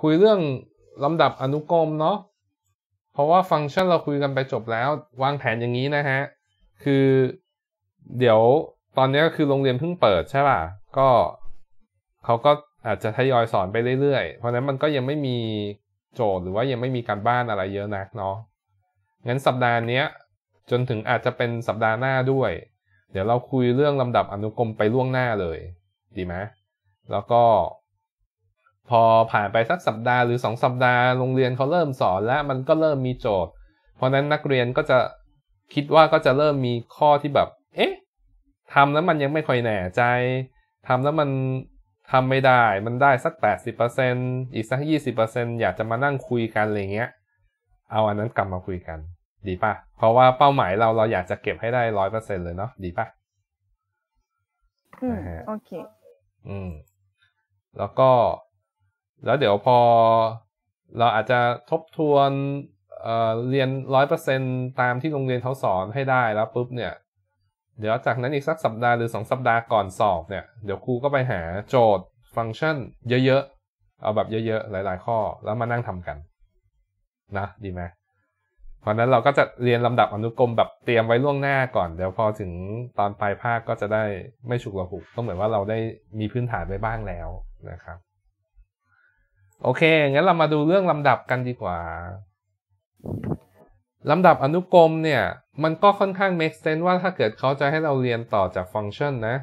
คุยเรื่องลำดับอนุกรมเนาะ เพราะว่าฟังก์ชันเราคุยกันไปจบแล้ววางแผนอย่างนี้นะฮะ คือ เดี๋ยวตอนนี้ก็คือโรงเรียนเพิ่งเปิดใช่ป่ะ ก็เขาก็อาจจะทยอยสอนไปเรื่อยๆ เพราะนั้นมันก็ยังไม่มีโจทย์หรือว่ายังไม่มีการบ้านอะไรเยอะนักเนาะ งั้นสัปดาห์นี้จนถึงอาจจะเป็นสัปดาห์หน้าด้วย เดี๋ยวเราคุยเรื่องลำดับอนุกรมไปล่วงหน้าเลยดีไหมแล้วก็พอผ่านไปสักสัปดาห์หรือ 2สัปดาห์โรงเรียนเขาเริ่มสอนแล้วมันก็เริ่มมีโจทย์ เพราะนั้นนักเรียนก็จะคิดว่าก็จะเริ่มมีข้อที่แบบ เอ๊ะทำแล้วมันยังไม่ค่อยแน่ใจทำแล้วมันทำไม่ได้ มันได้สัก 80%อีกสัก20%อยากจะมานั่งคุยกันอะไรเงี้ย เอาอันนั้นกลับมาคุยกัน ดีป่ะเพราะว่าเป้าหมายเราเราอยากจะเก็บให้ได้ร้อยเปอร์เซเลยเนาะดีป่ะอืมโอเคอืมแล้วก็แล้วเดี๋ยวพอเราอาจจะทบทวนเเรียนร้อยเปอร์เซ็นตามที่โรงเรียนเขาสอนให้ได้แล้วปุ๊บเนี่ย เดี๋ยวจากนั้นอีกสักสัปดาห์หรือสองสัปดาห์ก่อนสอบเนี่ย เดี๋ยวครูก็ไปหาโจทย์ฟังก์ชันเยอะๆ เอาแบบเยอะๆหลายๆข้อแล้วมานั่งทำกันนะ ดีไหมเพราะนั้นเราก็จะเรียนลำดับอนุกรมแบบเตรียมไว้ล่วงหน้าก่อนเดี๋ยวพอถึงตอนปลายภาคก็จะได้ไม่ฉุกละหุกก็เหมือนว่าเราได้มีพื้นฐานไว้บ้างแล้วนะครับโอเค งั้นเรามาดูเรื่องลำดับกันดีกว่า ลำดับอนุกรมเนี่ย มันก็ค่อนข้าง make sense ว่าถ้าเกิดเขาจะให้เราเรียนต่อจากฟังก์ชันนะ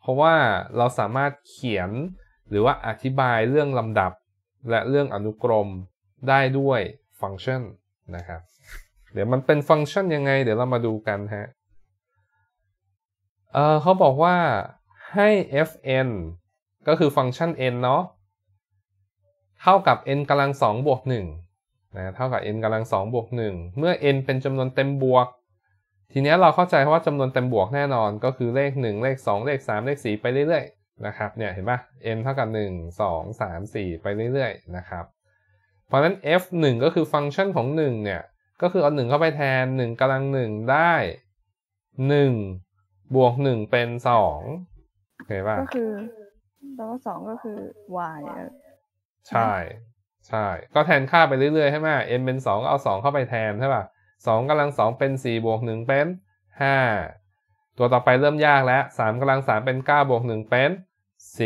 เพราะว่าเราสามารถเขียนหรือว่าอธิบายเรื่องลำดับ และเรื่องอนุกรมได้ด้วยฟังก์ชันนะครับ เดี๋ยวมันเป็นฟังก์ชันยังไง เดี๋ยวเรามาดูกันฮะเออเขาบอกว่าให้ fn ก็คือฟังก์ชัน n เนาะเท่ากับ n กำลังสองบวกหนึ่งนะเท่ากับ n กำลังสองบวกหนึ่งเมื่อ n เป็นจำนวนเต็มบวก ทีนี้เราเข้าใจว่าจำนวนเต็มบวกแน่นอนก็คือเลข 1 เลข 2 เลข3เลข 4 ไปเรื่อย ๆนะครับ เนี่ยเห็นปะ n เท่ากับ1 2 3 4ไปเรื่อยๆนะครับ เพราะฉะนั้น f 1ก็คือฟังก์ชันของ1เนี่ย ก็คือเอา1เข้าไปแทน1กำลัง1ได้1 บวก1เป็น2โอเคป่ะก็คือแล้วสองก็คือ y ใช่ใช่ ก็แทนค่าไปเรื่อยๆใช่ไหม n เป็น2องเอา 2 เข้าไปแทนใช่ป่ะ2กำลัง 2 เป็น 4 บวก 1 เป็น 5 ตัวต่อไปเริ่มยากแล้ว 3กำลัง 3 เป็น 9 บวก 1 เป็น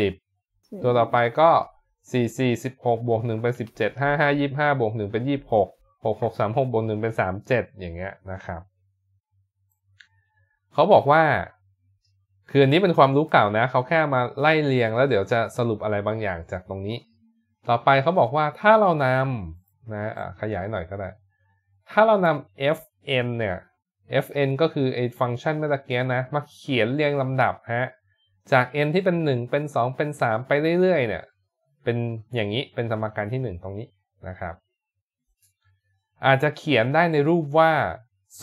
10 ตัวต่อไปก็ 4 4 16บวก 1 เป็น 17 5 5 25 บวก 1 เป็น 26 6 6 3 6 บวก 1 เป็น 37 อย่างเงี้ยนะครับเขาบอกว่า คืออันนี้เป็นความรู้เก่านะ เขาแค่มาไล่เรียง แล้วเดี๋ยวจะสรุปอะไรบางอย่างจากตรงนี้ต่อไปเขาบอกว่าถ้าเรานำนะขยายหน่อยก็ได้ ถ้าเรานำ fn เนี่ย fn ก็คือไอ้ฟังก์ชันเมื่อกี้นะ มาเขียนเรียงลำดับฮะจาก n ที่เป็น 1 เป็น 2 เป็น 3 ไปเรื่อยๆ เนี่ยเป็นอย่างนี้เป็นสมการที่ 1 ตรงนี้นะครับอาจจะเขียนได้ในรูปว่า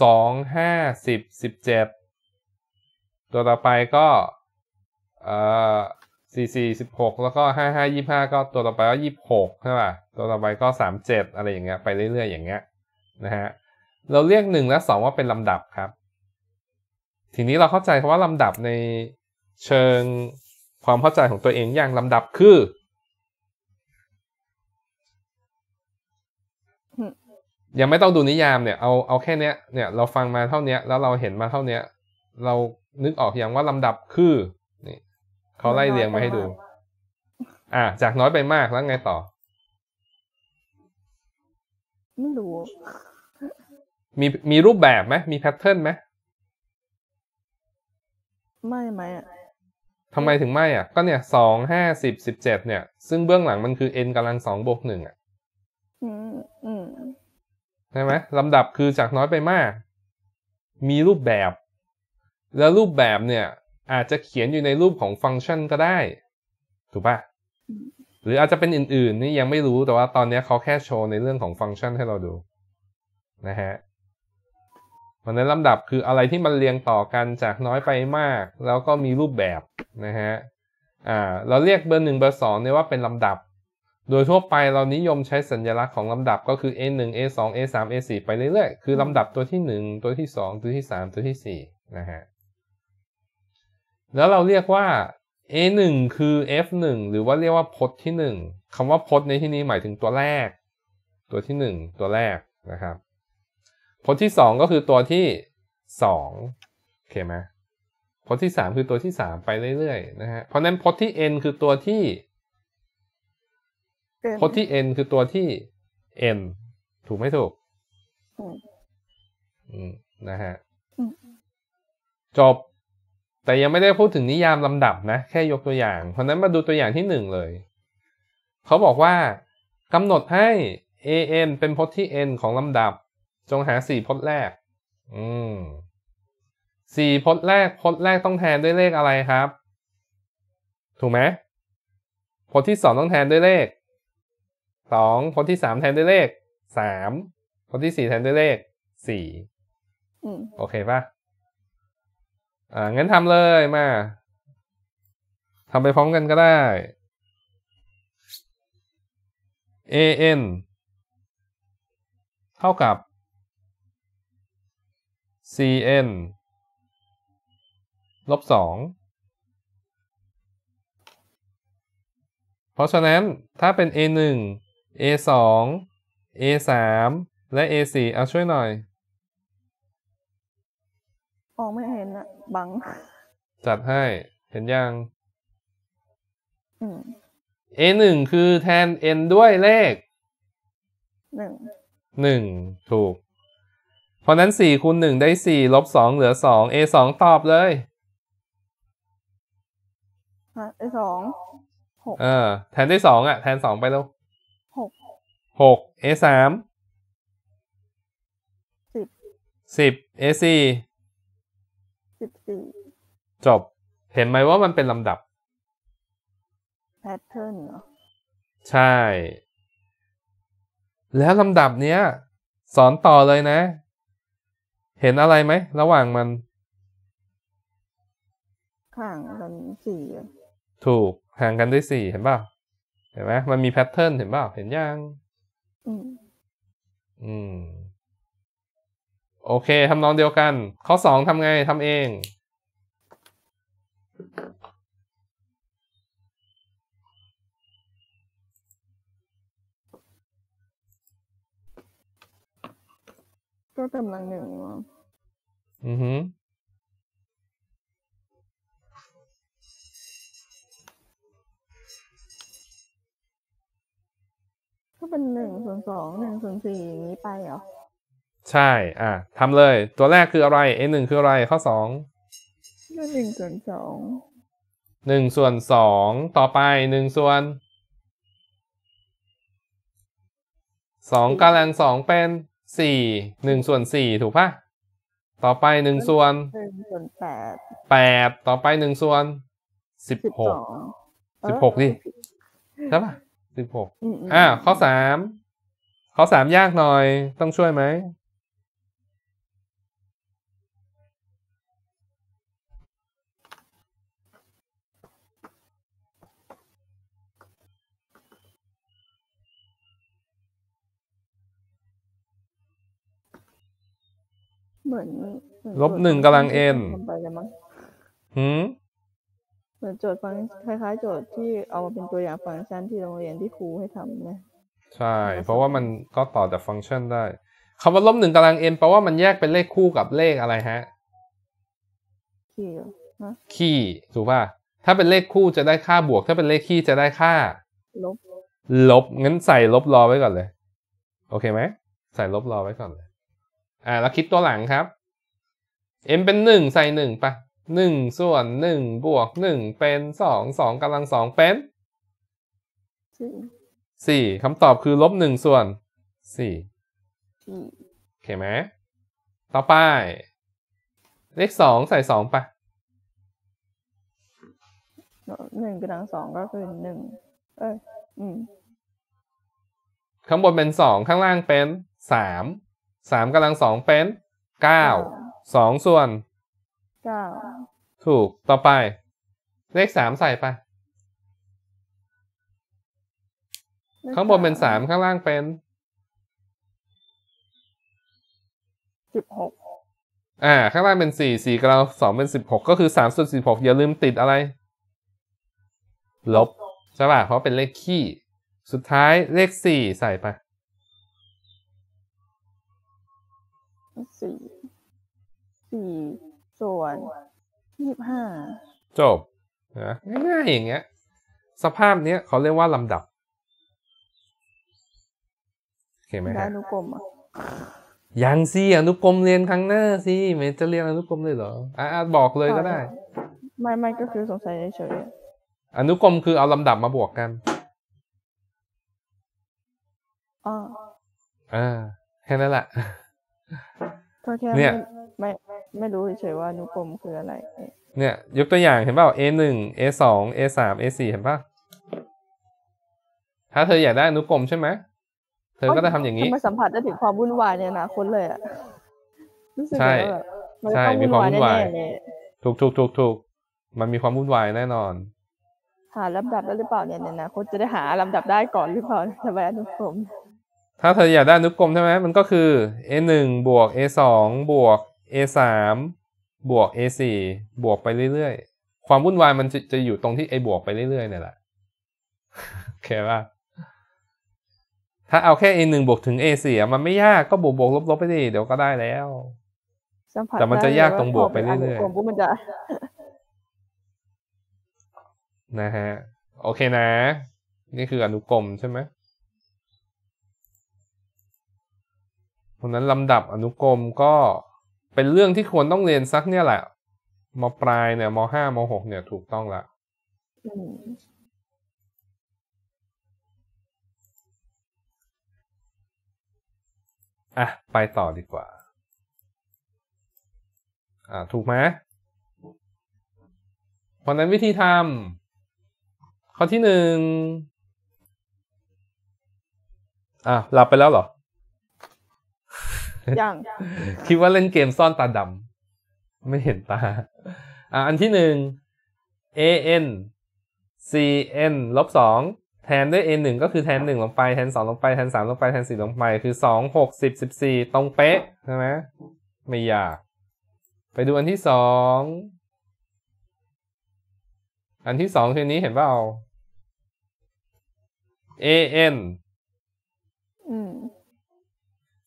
2 5 10 17 ตัวต่อไปก็ิบ16แล้วก็ 55 25ก็ตัวต่อไปก็26 ใช่ป่ะ ตัวต่อไปก็37อะไรอย่างเงี้ยไปเรื่อยๆอย่างเงี้ยนะฮะเราเรียก 1 และ 2 ว่าเป็นลำดับครับ ทีนี้เราเข้าใจคำว่าลำดับในเชิงความเข้าใจของตัวเองอย่างลำดับคือยังไม่ต้องดูนิยามเนี่ยเอาเอาแค่เนี้ยเนี่ยเราฟังมาเท่านี้แล้วเราเห็นมาเท่านี้เรานึกออกอย่างว่าลำดับคือเขาไล่เรียงมาให้ดู อ่า จากน้อยไปมากแล้วไงต่อไม่รู้ มี มีรูปแบบไหม มีแพทเทิร์นไหม ไม่ไหมอ่ะทำไมถึงไม่อ่ะ ก็เนี่ย สองห้าสิบสิบเจ็ดเนี่ย ซึ่งเบื้องหลังมันคือ n กำลังสองบวกหนึ่งอ่ะใช่ไหมลำดับคือจากน้อยไปมาก มีรูปแบบ แล้วรูปแบบเนี่ยอาจจะเขียนอยู่ในรูปของฟังก์ชันก็ได้ ถูกปะหรืออาจจะเป็นอื่นๆ นี่ยังไม่รู้ แต่ว่าตอนนี้เขาแค่โชว์ในเรื่องของฟังก์ชันให้เราดูนะฮะ มันในลำดับคืออะไรที่มันเรียงต่อกันจากน้อยไปมาก แล้วก็มีรูปแบบนะฮะอ่าเราเรียกเบอร์หนึ่งเบอร์สองเนี่ยว่าเป็นลำดับ โดยทั่วไปเรานิยมใช้สัญลักษณ์ของลำดับก็คือ a 1 a 2 a 3 a 4ไปเรื่อยๆ คือลำดับตัวที่1ตัวที่2ตัวที่3ตัวที่4นะฮะแล้วเราเรียกว่า a1 คือ f1 หรือว่าเรียกว่าพจน์ที่1คำว่าพจน์ในที่นี้หมายถึงตัวแรก ตัวที่1ตัวแรกนะครับพจน์ที่ 2ก็คือตัวที่2โอเคไหมพจน์ที่ 3 คือตัวที่3ไปเรื่อยๆนะฮะเพราะนั้นพจน์ที่ n คือตัวที่พจน์ที่ n คือตัวที่ n ถูกไหมถูก อืมนะฮะจบแต่ยังไม่ได้พูดถึงนิยามลำดับนะแค่ยกตัวอย่าง เพราะนั้นมาดูตัวอย่างที่หนึ่งเลยเขาบอกว่ากำหนดให้ an เป็นพจน์ที่ n ของลำดับ จงหาสี่พจน์แรก อืมสี่พจน์แรกพจน์แรกต้องแทนด้วยเลขอะไรครับ ถูกไหมพจน์ที่สองต้องแทนด้วยเลขสองพจน์ที่สามแทนด้วยเลขสามพจน์ที่สี่แทนด้วยเลขสี่โอเคปะ่ะอ่างั้นทำเลยมาทำไปพร้อมกันก็ได้ a n เท่ากับ c n ลบสองเพราะฉะนั้นถ้าเป็น a 1 a 2 a 3และ a 4เอาช่วยหน่อย ออกไม่เห็นอะบังจัดให้เห็นยังเอหนึ่งคือแทนเอด้วยเลขหนึ่งหนึ่งถูก เพราะนั้นสี่คูณหนึ่งได้สี่ลบสองเหลือสองเอสองตอบเลยเอสองหกเออ แทนได้สองอ่ะ แทนสองไปแล้วหกหกอสามสิบสิบอสี่ิบสี่จบเห็นไหมว่ามันเป็นลำดับแพทเทิร์นเหรอ ใช่ แล้วลำดับเนี้ยสอนต่อเลยนะ เห็นอะไรไหมระหว่างมันห่างกันสี่ถูกห่างกันด้วยสี่เห็นป่าเห็นไหมมันมีแพทเทิร์นเห็นป่าเห็นยังอืมอืมโอเคทำนองเดียวกัน ข้อสองทำไงทำเอง ก็กำลังหนึ่งอือฮึก็เป็นหนึ่งส่วนสองหนึ่งส่วนสี่อย่างนี้ไปเหรอใช่ อ่ะทำเลย ตัวแรกคืออะไร a หนึ่งคืออะไร ข้อสอง หนึ่งส่วนสอง หนึ่งส่วนสอง ต่อไปหนึ่งส่วนสองกำลังสองเป็นสี่ หนึ่งส่วนสี่ถูกปะต่อไปหนึ่งส่วน หนึ่งส่วนแปด แปด ต่อไปหนึ่งส่วนสิบหก สิบหกดิใช่ปะสิบหกอ่า ข้อสาม ข้อสามยากหน่อย ต้องช่วยไหมือนลบหนึ่งกำลังเอ็นไปลมั้งหืม เหมือนโจทย์ฟังคล้ายๆโจทย์ที่เอามาเป็นตัวอย่างฟังก์ชันที่โรงเรียนที่ครูให้ทำนะใช่ เพราะว่ามันก็ต่อจากฟังก์ชันได้คำว่าลบหนึ่งกำลังเอ็นแปลว่ามันแยกเป็นเลขคู่กับเลขอะไรฮะ คี่คี่ ถูกป่ะถ้าเป็นเลขคู่จะได้ค่าบวก ถ้าเป็นเลขคี่จะได้ค่า ลบลบงั้นใส่ลบรอไว้ก่อนเลย โอเคไหมใส่ลบรอไว้ก่อนเลยอ่าเราคิดตัวหลังครับ m เป็นหนึ่งใส่หนึ่งไปหนึ่งส่วนหนึ่งบวกหนึ่งเป็นสองสองกำลังสองเป็นสี่คำตอบคือลบหนึ่งส่วนสี่โอเคไหมต่อไป เลขสองใส่สองไปหนึ่งกำลังสองก็คือหนึ่งเอ้ยอืมข้างบนเป็นสองข้างล่างเป็นสามสามกำลังสองเป็นเก้าสองส่วนเก้าถูกต่อไป เลขสามใส่ไปข้างบนเป็นสามข้างล่างเป็นสิบหกอ่าข้างล่างเป็นสี่สี่กำลังสองเป็นสิบหกก็คือสามส่วนสิบหกอย่าลืมติดอะไร ลบ ใช่ป่ะเพราะเป็นเลขขี้สุดท้ายเลขสี่ใส่ไปสี่สี่ส่วนยี่สิบห้าจบนะง่ายๆอย่างเงี้ย สภาพเนี้ย เขาเรียกว่า ลำดับเอเคไหมฮะอนุกรมอ่ะยังสิอนุกรมเรียนครั้งหน้าสิไม่จะเรียนอนุกรมเลยเหรออ่าบอกเลยก็ได้ ไม่ไม่ก็คือสงสัยเฉยอนุกรมคือเอาลำดับมาบวกกันอ่าอ่าแค่นั้นแหละก็แค่เนี่ยไม่ไม่ไม่รู้เฉยว่านุกรมคืออะไรเนี่ย ยกตัวอย่างเห็นเปล่า A หนึ่ง A สอง A สาม A สี่เห็นป่ะถ้าเธออยากได้อนุกรมใช่ไหมเธอก็จะทำอย่างนี้มาสัมผัสได้ถึงความวุ่นวายในยนาคนเลยอ่ะใช่ ใช่มีความวุ่นวายถูกถูกถูกถูกมันมีความวุ่นวายแน่นอนหาลำดับได้หรือเปล่าเนี่ยในอนาคนจะได้หาลำดับได้ก่อนหรือเปล่าทำไมอนุกรมถ้าเธออยากได้อนุกรมใช่ไหมมันก็คือ a 1บวก a 2บวก a 3บวก a 4บวกไปเรื่อยๆความวุ่นวายมันจะจะอยู่ตรงที่ a อบวกไปเรื่อยๆเนี่ยแหละโอเคป่ะถ้าเอาแค่ a 1บวกถึง a 4มันไม่ยากก็บวกบวกลบลบไปดิเดี๋ยวก็ได้แล้ว แต่มันจะยากตรงบวกไปเรื่อยๆนะนะฮะโอเคนะ นี่คืออนุกรมใช่ไหมราะนั้นลำดับอนุกรมก็เป็นเรื่องที่ควรต้องเรียนซักเนี่ยแหละ มปลายเนี่ยมห้ามหกเนี่ย ถูกต้องละอ่ะ ไปต่อดีกว่า อ่า ถูกไหมเพราะนั้นวิธีทำข้อที่หนึ่ง อ่ะ หลับไปแล้วเหรอยังคิดว่าเล่นเกมซ่อนตาดำไม่เห็นตาอ่ะอันที่หนึ่ง a n c n ลบสองแทนด้วย n งก็คือแทนหนึ่งลงไปแทนสองลงไป แทนสามลงไปแทนสี่ลงไป คือสสองหกิบสิบสี่ตรงเป๊ะ ใช่ไหมไม่ยาก ไปดูอันที่สอง อันที่สงคือนี้เห็นเปล่า a n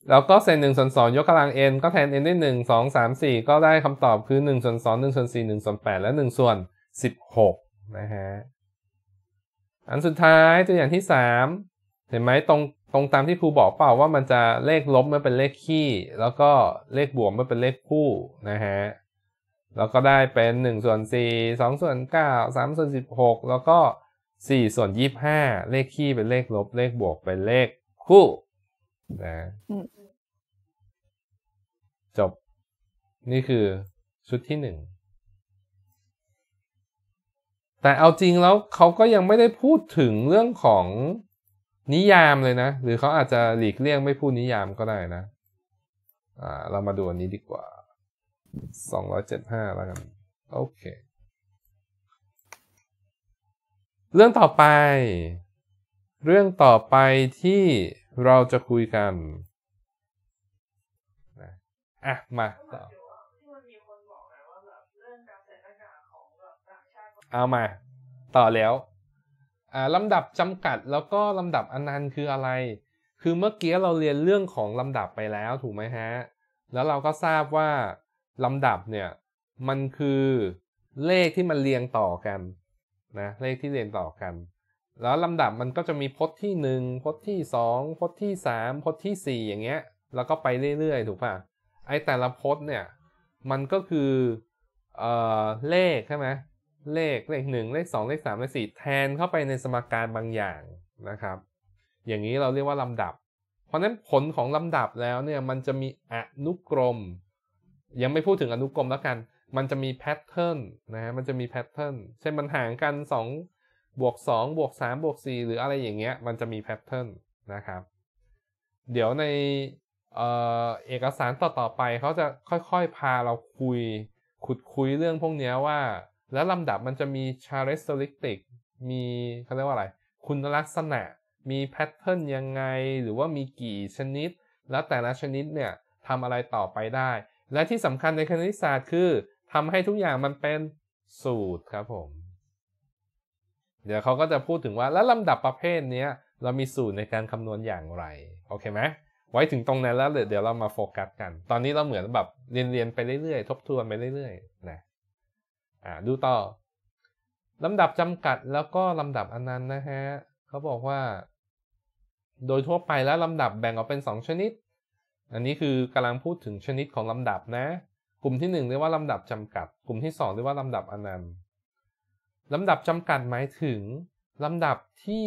แล้ว ก็เศษหนึ่งส่วนสองยกกำลัง n ก็แทน n ได้หนึ่งสองสามสี่ก็ได้คำตอบคือหนึ่งส่วนสองหนึ่งส่วนสี่หนึ่งส่วนแปดและหนึ่งส่วนสิบหกนะฮะอันสุดท้ายตัวอย่างที่สามเห็นไหมตรงตรงตามที่ครูบอกเปล่าว่ามันจะเลขลบเมื่อเป็นเลขคี่แล้วก็เลขบวกเมื่อเป็นเลขคู่นะฮะแล้วก็ได้เป็น1ส่วน4 2ส่วน9 3ส่วน16 แล้วก็4ส่วน25 เลขคี่เป็นเลขลบเลขบวกเป็นเลขคู่นะนี่คือ ชุดที่หนึ่งแต่เอาจริงแล้วเขาก็ยังไม่ได้พูดถึงเรื่องของนิยามเลยนะ หรือเขาอาจจะหลีกเลี่ยงไม่พูดนิยามก็ได้นะ อ่า เรามาดูอันนี้ดีกว่าสอองร้ยเจ็ดห้าแล้วกัน โอเค เรื่องต่อไป เรื่องต่อไปที่เราจะคุยกันอ่ะ มาต่อเอามา ต่อแล้ว อ่าลำดับจำกัดแล้วก็ลำดับอนันต์คืออะไร คือเมื่อกี้เราเรียนเรื่องของลำดับไปแล้วถูกไหมฮะ แล้วเราก็ทราบว่าลำดับเนี่ย มันคือเลขที่มันเรียงต่อกันนะ เลขที่เรียงต่อกัน แล้วลำดับมันก็จะมีพจน์ที่1พจน์ที่2พจน์ที่3พจน์ที่4อย่างเงี้ยแล้วก็ไปเรื่อยๆถูกป่ะ ไอแต่ละพจน์เนี่ยมันก็คือเอ่อเลขใช่ไหมเลขเลขหนึ่งเลขสองเลขสามเลขสี่แทนเข้าไปในสมการบางอย่างนะครับ อย่างนี้เราเรียกว่าลำดับ เพราะนั้นผลของลำดับแล้วเนี่ยมันจะมีอนุกรม ยังไม่พูดถึงอนุกรมแล้วกัน มันจะมีแพทเทิร์นนะฮะมันจะมีแพทเทิร์นเช่นมันห่างกัน2บวก2บวก3บวก4หรืออะไรอย่างเงี้ยมันจะมีแพทเทิร์นนะครับเดี๋ยวในเออเอกสารต่อๆไปเขาจะค่อยๆพาเราคุยขุดคุยเรื่องพวกนี้ว่าแล้วลำดับมันจะมี characteristic มีเขาเรียกว่าอะไร คุณลักษณะ มีแพทเทิร์นยังไง หรือว่ามีกี่ชนิด แล้วแต่ละชนิดเนี่ยทำอะไรต่อไปได้ และที่สำคัญในคณิตศาสตร์คือทำให้ทุกอย่างมันเป็นสูตรครับผม เดี๋ยวเขาก็จะพูดถึงว่า แล้วลำดับประเภทนี้เรามีสูตรในการคำนวณอย่างไร โอเคไหม ไว้ถึงตรงนั้นแล้วเดี๋ยวเรามาโฟกัสกัน ตอนนี้เราเหมือนแบบเรียนเรียนไปเรื่อยๆทบทวนไปเรื่อยๆนะอดูต่อ ลำดับจำกัดแล้วก็ลำดับอนันต์นะฮะเขาบอกว่า โดยทั่วไปแล้วลำดับแบ่งออกเป็น 2 ชนิด อันนี้คือกำลังพูดถึงชนิดของลำดับนะกลุ่มที่1เรียกว่าลำดับจำกัด กลุ่มที่2เรียกว่าลำดับอนันต์ลำดับจำกัดหมายถึง ลำดับที่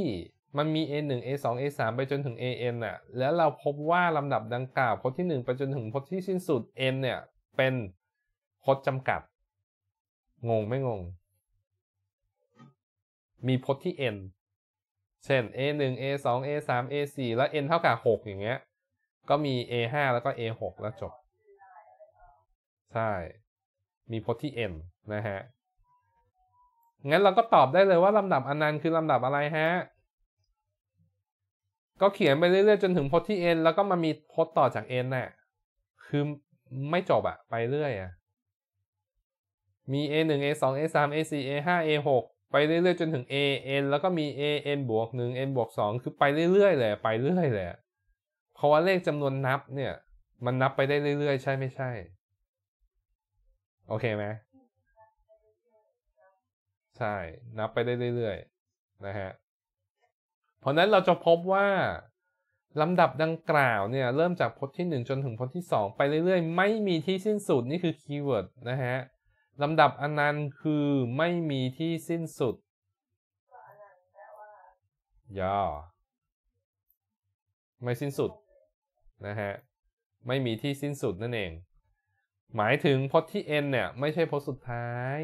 มันมี a 1 a 2 a 3ไปจนถึง a n น่ะแล้วเราพบว่าลำดับดังกล่าวพจน์ที่ 1 ไปจนถึงพจน์ที่สิ้นสุด n เนี่ยเป็นพจน์จำกัดงงไม่งง มีพจน์ที่ n เช่น a 1 a 2 a 3 a 4แล้ว n เท่ากับ6อย่างเงี้ย ก็มี a 5แล้วก็ a 6แล้วจบ ใช่ มีพจน์ที่ n นะฮะ งั้นเราก็ตอบได้เลยว่าลำดับอนันต์คือลำดับอะไรฮะ ก็เขียนไปเรื่อยๆจนถึงพจน์ที่ n แล้วก็มามีพจน์ต่อจาก n น่ะคือไม่จบอะไปเรื่อยอะมี A1 A2 A3 A4 A5 A6 ไปเรื่อยๆ จนถึง AN แล้วก็มี AN บวก1 N บวก2คือไปเรื่อยๆเลยไปเรื่อยเลย เพราะว่าเลขจำนวนนับเนี่ย มันนับไปได้เรื่อยๆใช่ไม่ใช่ โอเคไหม ใช่ นับไปได้เรื่อยๆนะฮะ เพราะนั้นเราจะพบว่าลำดับดังกล่าวเนี่ยเริ่มจากพจน์ที่ 1 จนถึงพจน์ที่ 2 ไปเรื่อยๆ ไม่มีที่สิ้นสุดนี่คือคีย์เวิร์ดนะฮะลำดับอนันต์คือไม่มีที่สิ้นสุดย่อ ไม่สิ้นสุดนะฮะ ไม่มีที่สิ้นสุดนั่นเอง หมายถึงพจน์ที่ n เนี่ยไม่ใช่พจน์สุดท้าย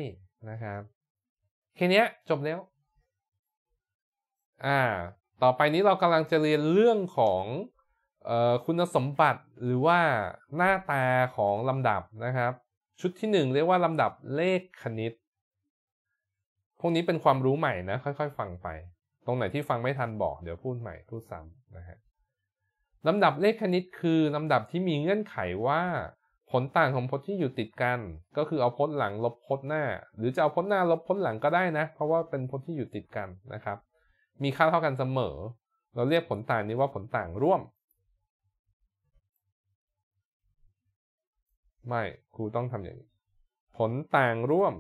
นะครับแค่นี้จบแล้ว อ่า ต่อไปนี้เรากำลังจะเรียนเรื่องของออคุณสมบัติหรือว่าหน้าตาของลำดับนะครับชุดที่หนึ่งเรียกว่าลำดับเลขคณิต พวกนี้เป็นความรู้ใหม่นะค่อยๆฟังไป ตรงไหนที่ฟังไม่ทันบอกเดี๋ยวพูดใหม่พูดซ้ำนะฮะลำดับเลขคณิตคือลำดับที่มีเงื่อนไขว่า ผลต่างของพจน์ที่อยู่ติดกัน ก็คือเอาพจน์หลังลบพจน์หน้า หรือจะเอาพจน์หน้าลบพจน์หลังก็ได้นะเพราะว่าเป็นพจน์ที่อยู่ติดกันนะครับ มีค่าเท่ากันเสมอ เราเรียกผลต่างนี้ว่าผลต่างร่วมไม่ครูต้องทำอย่างนี้ ผลต่างร่วม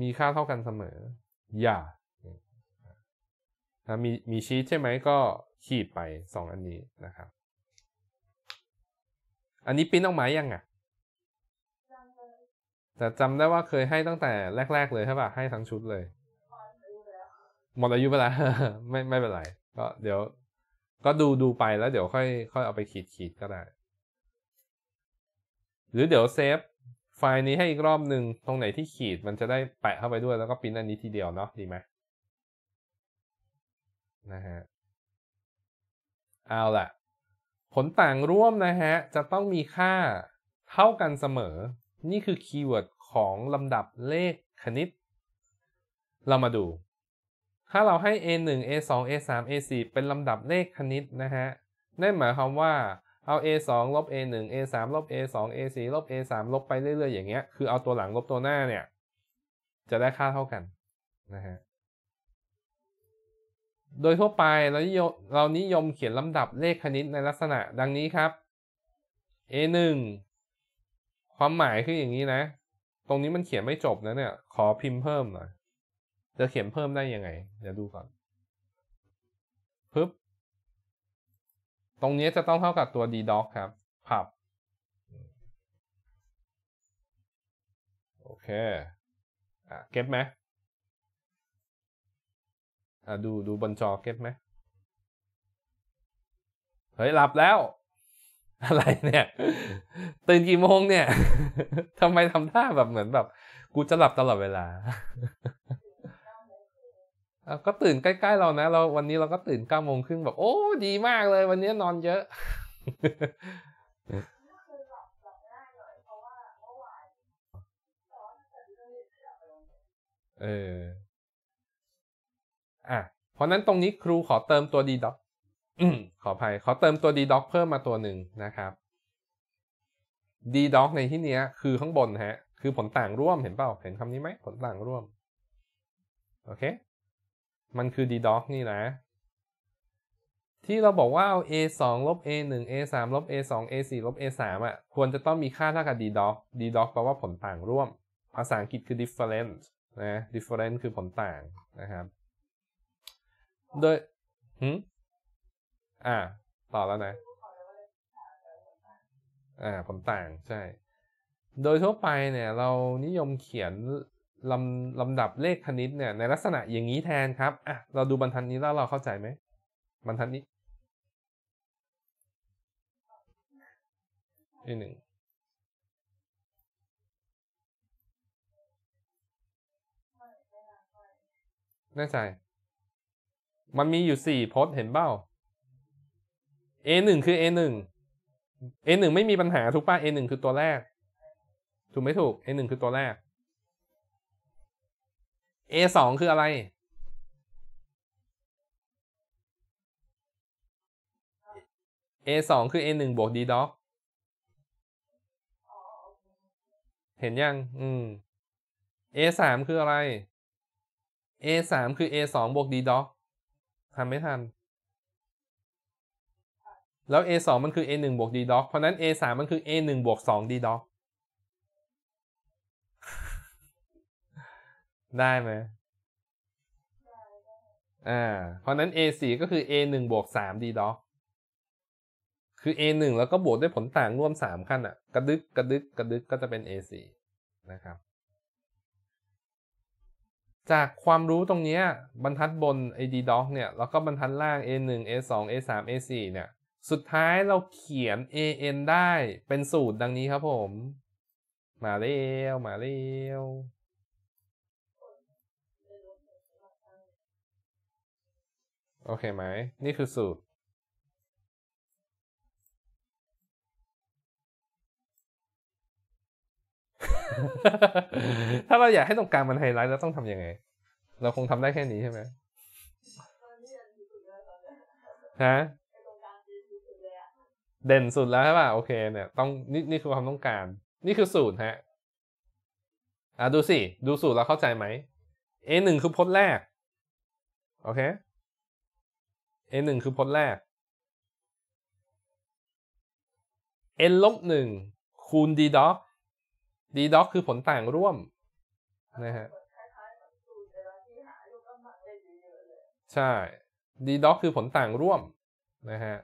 มีค่าเท่ากันเสมอ อย่ามีมีชีทใช่ไหม ก็ขีดไปสองอันนี้นะครับอันนี้ปิ้นออกมายังอ่ะแต่จำได้ว่าเคยให้ตั้งแต่แรก ๆ เลยใช่ป่ะ ให้ทั้งชุดเลย หมดอายุไปแล้วไม่ไม่เป็นไร ก็ เดี๋ยว ก็ดูดูไปแล้วเดี๋ยวค่อยค่อยเอาไปขีดขีดก็ได้หรือเดี๋ยวเซฟไฟล์นี้ให้อีกรอบหนึ่งตรงไหนที่ขีด มันจะได้แปะเข้าไปด้วย แล้วก็พิมพ์อันนี้ทีเดียวเนาะดีไหมนะฮะเอาล่ะ ผลต่างร่วมนะฮะ จะต้องมีค่า เท่ากันเสมอ นี่คือคีย์เวิร์ดของลำดับเลขคณิต เรามาดู ถ้าเราให้ a 1 a 2 a 3 a 4เป็นลำดับเลขคณิตนะฮะนั่นหมายความว่าเอา a 2ลบ a 1 a 3ลบ a 2 a 4ลบ a 3ลบไปเรื่อยๆ อย่างเงี้ย คือเอาตัวหลังลบตัวหน้าเนี่ย จะได้ค่าเท่ากันนะฮะ โดยทั่วไปเราเรานิยมเขียนลำดับเลขคณิตในลักษณะ ดังนี้ครับ a 1ความหมายคืออย่างนี้นะ ตรงนี้มันเขียนไม่จบนะเนี่ย ขอพิมพ์เพิ่มหน่อย จะเขียนเพิ่มได้ยังไง เดี๋ยวดูก่อนปึ๊บตรงนี้จะต้องเท่ากับตัว ddoc ครับผับ โอเค อ่ะเก็บไหมอ่ะดูดูบนจอเก็บไหมเฮ้ยหลับแล้ว อะไรเนี่ย ตื่นกี่โมงเนี่ยทำไมทำท่าแบบเหมือนแบบ กูจะหลับตลอดเวลาก็ตื่นใกล้ ๆ เรานะเราวันนี้เราก็ตื่นเก้าโมงครึ่งแบบ โอ้ ดีมากเลย วันนี้นอนเยอะ เอออ่ะเพราะนั้นตรงนี้ครูขอเติมตัวดีด็อกขออภัย ขอเติมตัวดีด็อกเพิ่มมาตัวหนึ่งนะครับดีด็อกในที่นี้คือข้างบนฮะ คือผลต่างร่วมเห็นเปล่าเห็นคำนี้ไหมผลต่างร่วม โอเคมันคือ d d o c นี่นะที่เราบอกว่าเอา a 2ลบ a 1 a 3ลบ a 2 a 4ลบ a 3อ่ะ ควรจะต้องมีค่าเท่ากับ d d o c d d o c แปลว่าผลต่างร่วม ภาษาอังกฤษคือ different นะ different คือผลต่างนะครับ โดย หืออ่า ต่อแล้วนะ อ่าผลต่างใช่ โดยทั่วไปเนี่ย เรานิยมเขียนลำลำดับเลขคณิตเนี่ย ในลักษณะอย่างนี้แทนครับ อ่ะ เราดูบรรทัดนี้แล้วเราเข้าใจไหมบรรทัดนี้ทีหนึ่งแน่ใจ มันมีอยู่สี่พจน์เห็นเบ้า A หนึ่งคือ A หนึ่ง A หนึ่งไม่มีปัญหาถูกป่ะ A หนึ่งคือตัวแรก ถูกไม่ถูก A หนึ่งคือตัวแรก A สองคืออะไร A สองคือ A หนึ่งบวก D ด็อกเห็นยังอืม A สามคืออะไร A สามคือ A สองบวก D ด็อกทำไม่ทัน แล้ว A สองมันคือ A หนึ่งบวก D ด็อกเพราะนั้น A สามมันคือ A หนึ่งบวกสอง D ด็อกได้ไหมอ่า เพราะนั้น a ่ก็คือ a หนึ่งบวกสา d ดดอกคือ a หนึ่งแล้วก็บวก ด้วย ผลต่างร่วมสามขั้นอะ่ะ กระดึกกระดึกกระดึกก็จะเป็น a ่นะครับ จากความรู้ตรงนี้บรรทัดบน a d doc เนี่ยแล้วก็ บรรทัด ล่าง a1 a2 a3 a4 เนี่ย สุดท้ายเราเขียน an ได้เป็นสูตรดังนี้ครับผม มาเร็ว มาเร็วโอเคไหมนี่คือสูตร ถ้าเราอยากให้ตรงกลางมันไฮไลท์เราต้องทำยังไง เราคงทำได้แค่นี้ใช่ไหมฮะเด่นสุดแล้วใช่ป่ะโอเคเนี่ยต้องนี่นี่คือความต้องการ นี่คือสูตรฮะอ่ะดูสิ ดูสูตรเราเข้าใจไหม A หนึ่งคือพจน์แรก โอเค a 1คือพจน์แรก n ลบหนึ่งคูณ d doc d doc คือผลต่างร่วมนะฮะ ใช่ d doc คือผลต่างร่วมนะฮะ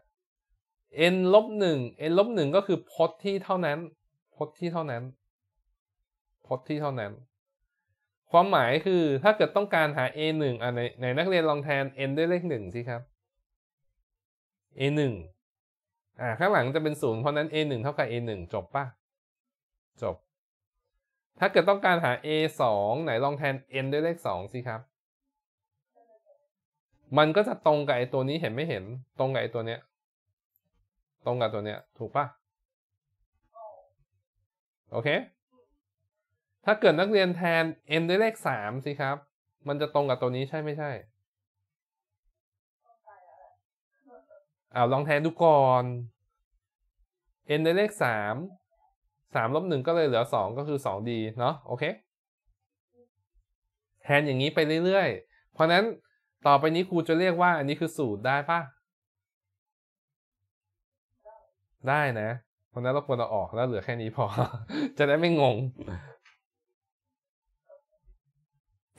n ลบหนึ่ง n ลบหนึ่งก็คือพจน์ที่เท่านั้น พจน์ที่เท่านั้น พจน์ที่เท่านั้น ความหมายคือถ้าเกิดต้องการหา a 1อ่ะในในนักเรียนลองแทน n ด้วยเลขหนึ่งสิครับ a1 อ่า ข้างหลังจะเป็นศูนย์เพราะนั้น a1 เท่ากับ a1 จบปะจบ ถ้าเกิดต้องการหา a2 ไหนลองแทน n ด้วยเลข2สิครับ มันก็จะตรงกับไอตัวนี้เห็นไม่เห็น ตรงกับไอตัวเนี้ย ตรงกับตัวเนี้ย ถูกปะโอเค ถ้าเกิดนักเรียนแทน n ด้วยเลข3สิครับ มันจะตรงกับตัวนี้ใช่ไม่ใช่เอาลองแทนดูก่อน n ในเลขสามสามลบหนึ่งก็เลยเหลือสองก็คือสองดีเนาะโอเค แทนอย่างนี้ไปเรื่อยๆ เพราะนั้นต่อไปนี้ครูจะเรียกว่า อันนี้คือสูตรได้ปะได้นะ เพราะนั้นเราควรจะออกแล้วเหลือแค่นี้พอ จะได้ไม่งง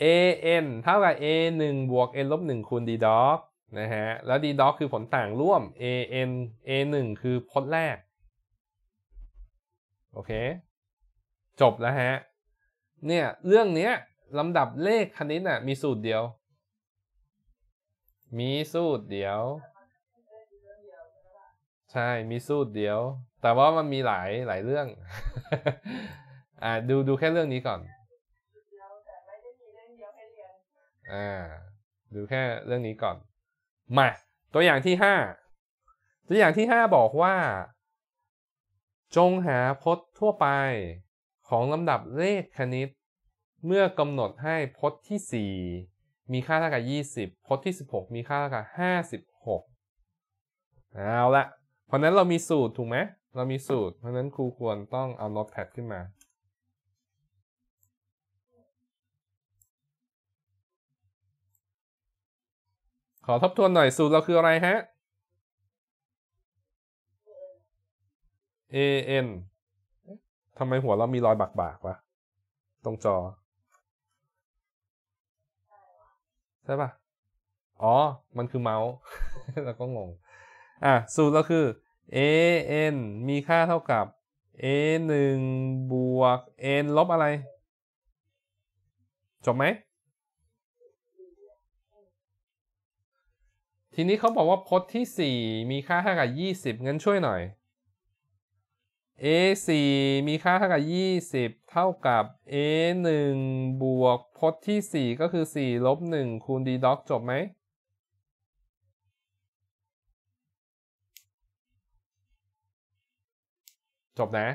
a n เท่ากับ a หนึ่งบวก n ลบหนึ่งคูณ d ดอกนะฮะ แล้ว d d o คือผลต่างร่วม a n a 1คือพจน์แรก โอเค จบแล้วฮะเนี่ย เรื่องเนี้ยลำดับเลขคณิตน่ะ มีสูตรเดียว มีสูตรเดียว ใช่มีสูตรเดียว แต่ว่ามันมีหลายหลายเรื่อง อ่าดูดูแค่เรื่องนี้ก่อนอ่า ดูแค่เรื่องนี้ก่อนมา ตัวอย่างที่ 5 ตัวอย่างที่ 5 บอกว่า จงหาพจน์ทั่วไปของลำดับเลขคณิต เมื่อกำหนดให้พจน์ที่ 4 มีค่าเท่ากับ20พจน์ที่ 16 มีค่าเท่ากับ56 เอาละเพราะนั้นเรามีสูตรถูกไหมเรามีสูตรเพราะนั้นครูควรต้องเอาโน้ตแพดขึ้นมาขอทบทวนหน่อยสูตรเราคืออะไรฮะ A N ทำไมหัวเรามีรอยบักบากวะ ตรงจอ ใช่ปะอ๋อ มันคือเมาส์เราก็งง อ่ะ สูตรเราคือ A N มีค่าเท่ากับ A 1บวก N ลบอะไร จบไหมทีนี้เขาบอกว่าพจน์ที่ 4 มีค่าเท่ากับ20งั้นช่วยหน่อย a 4มีค่าเท่ากับ20 เท่ากับ a 1บวกพจน์ที่ 4 ก็คือ4ลบ1คูณ d ด็อกจบไหม จบนะ